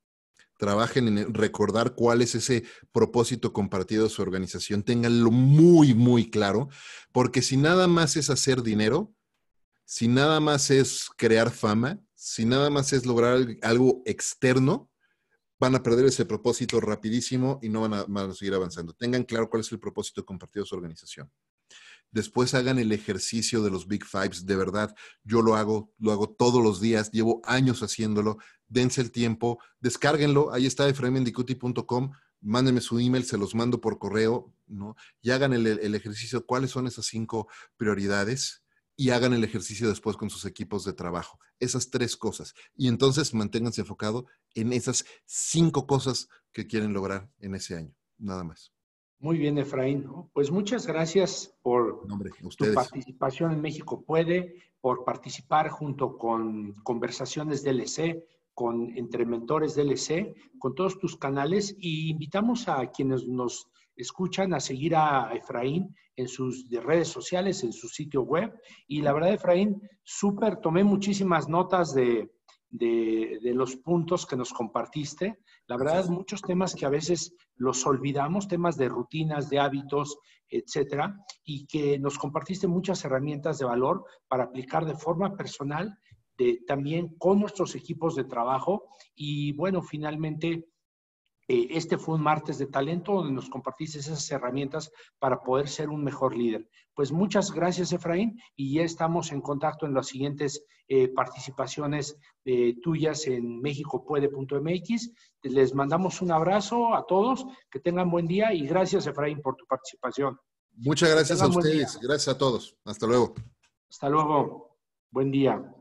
trabajen en recordar cuál es ese propósito compartido de su organización, Ténganlo muy, muy claro, porque si nada más es hacer dinero, si nada más es crear fama, si nada más es lograr algo externo, van a perder ese propósito rapidísimo y no van a, a seguir avanzando. Tengan claro cuál es el propósito compartido de su organización después hagan el ejercicio de los Big Fives, de verdad, yo lo hago, lo hago todos los días, llevo años haciéndolo, dense el tiempo, descárguenlo, ahí está efraimendicuti.com, mándenme su email, se los mando por correo, ¿no? Y hagan el, ejercicio, cuáles son esas cinco prioridades y hagan el ejercicio después con sus equipos de trabajo. Esas tres cosas. Y entonces manténganse enfocado en esas cinco cosas que quieren lograr en ese año. Nada más. Muy bien, Efraín. Pues muchas gracias por su participación en México Puede, por participar junto con Conversaciones DLC, con Entre Mentores DLC, con todos tus canales y invitamos a quienes nos escuchan a seguir a Efraín en sus redes sociales, en su sitio web. Y la verdad, Efraín, súper, tomé muchísimas notas de, de, los puntos que nos compartiste. La verdad, muchos temas que a veces los olvidamos, temas de rutinas, de hábitos, etcétera, y que nos compartiste muchas herramientas de valor para aplicar de forma personal también con nuestros equipos de trabajo. Y bueno, finalmente, eh, este fue un martes de talento donde nos compartiste esas herramientas para poder ser un mejor líder. Pues muchas gracias, Efraín, y ya estamos en contacto en las siguientes eh, participaciones eh, tuyas en MéxicoPuede.mx. Les mandamos un abrazo a todos, que tengan buen día y gracias, Efraín, por tu participación. Muchas gracias a ustedes, gracias a todos. Hasta luego. Hasta luego. Buen día.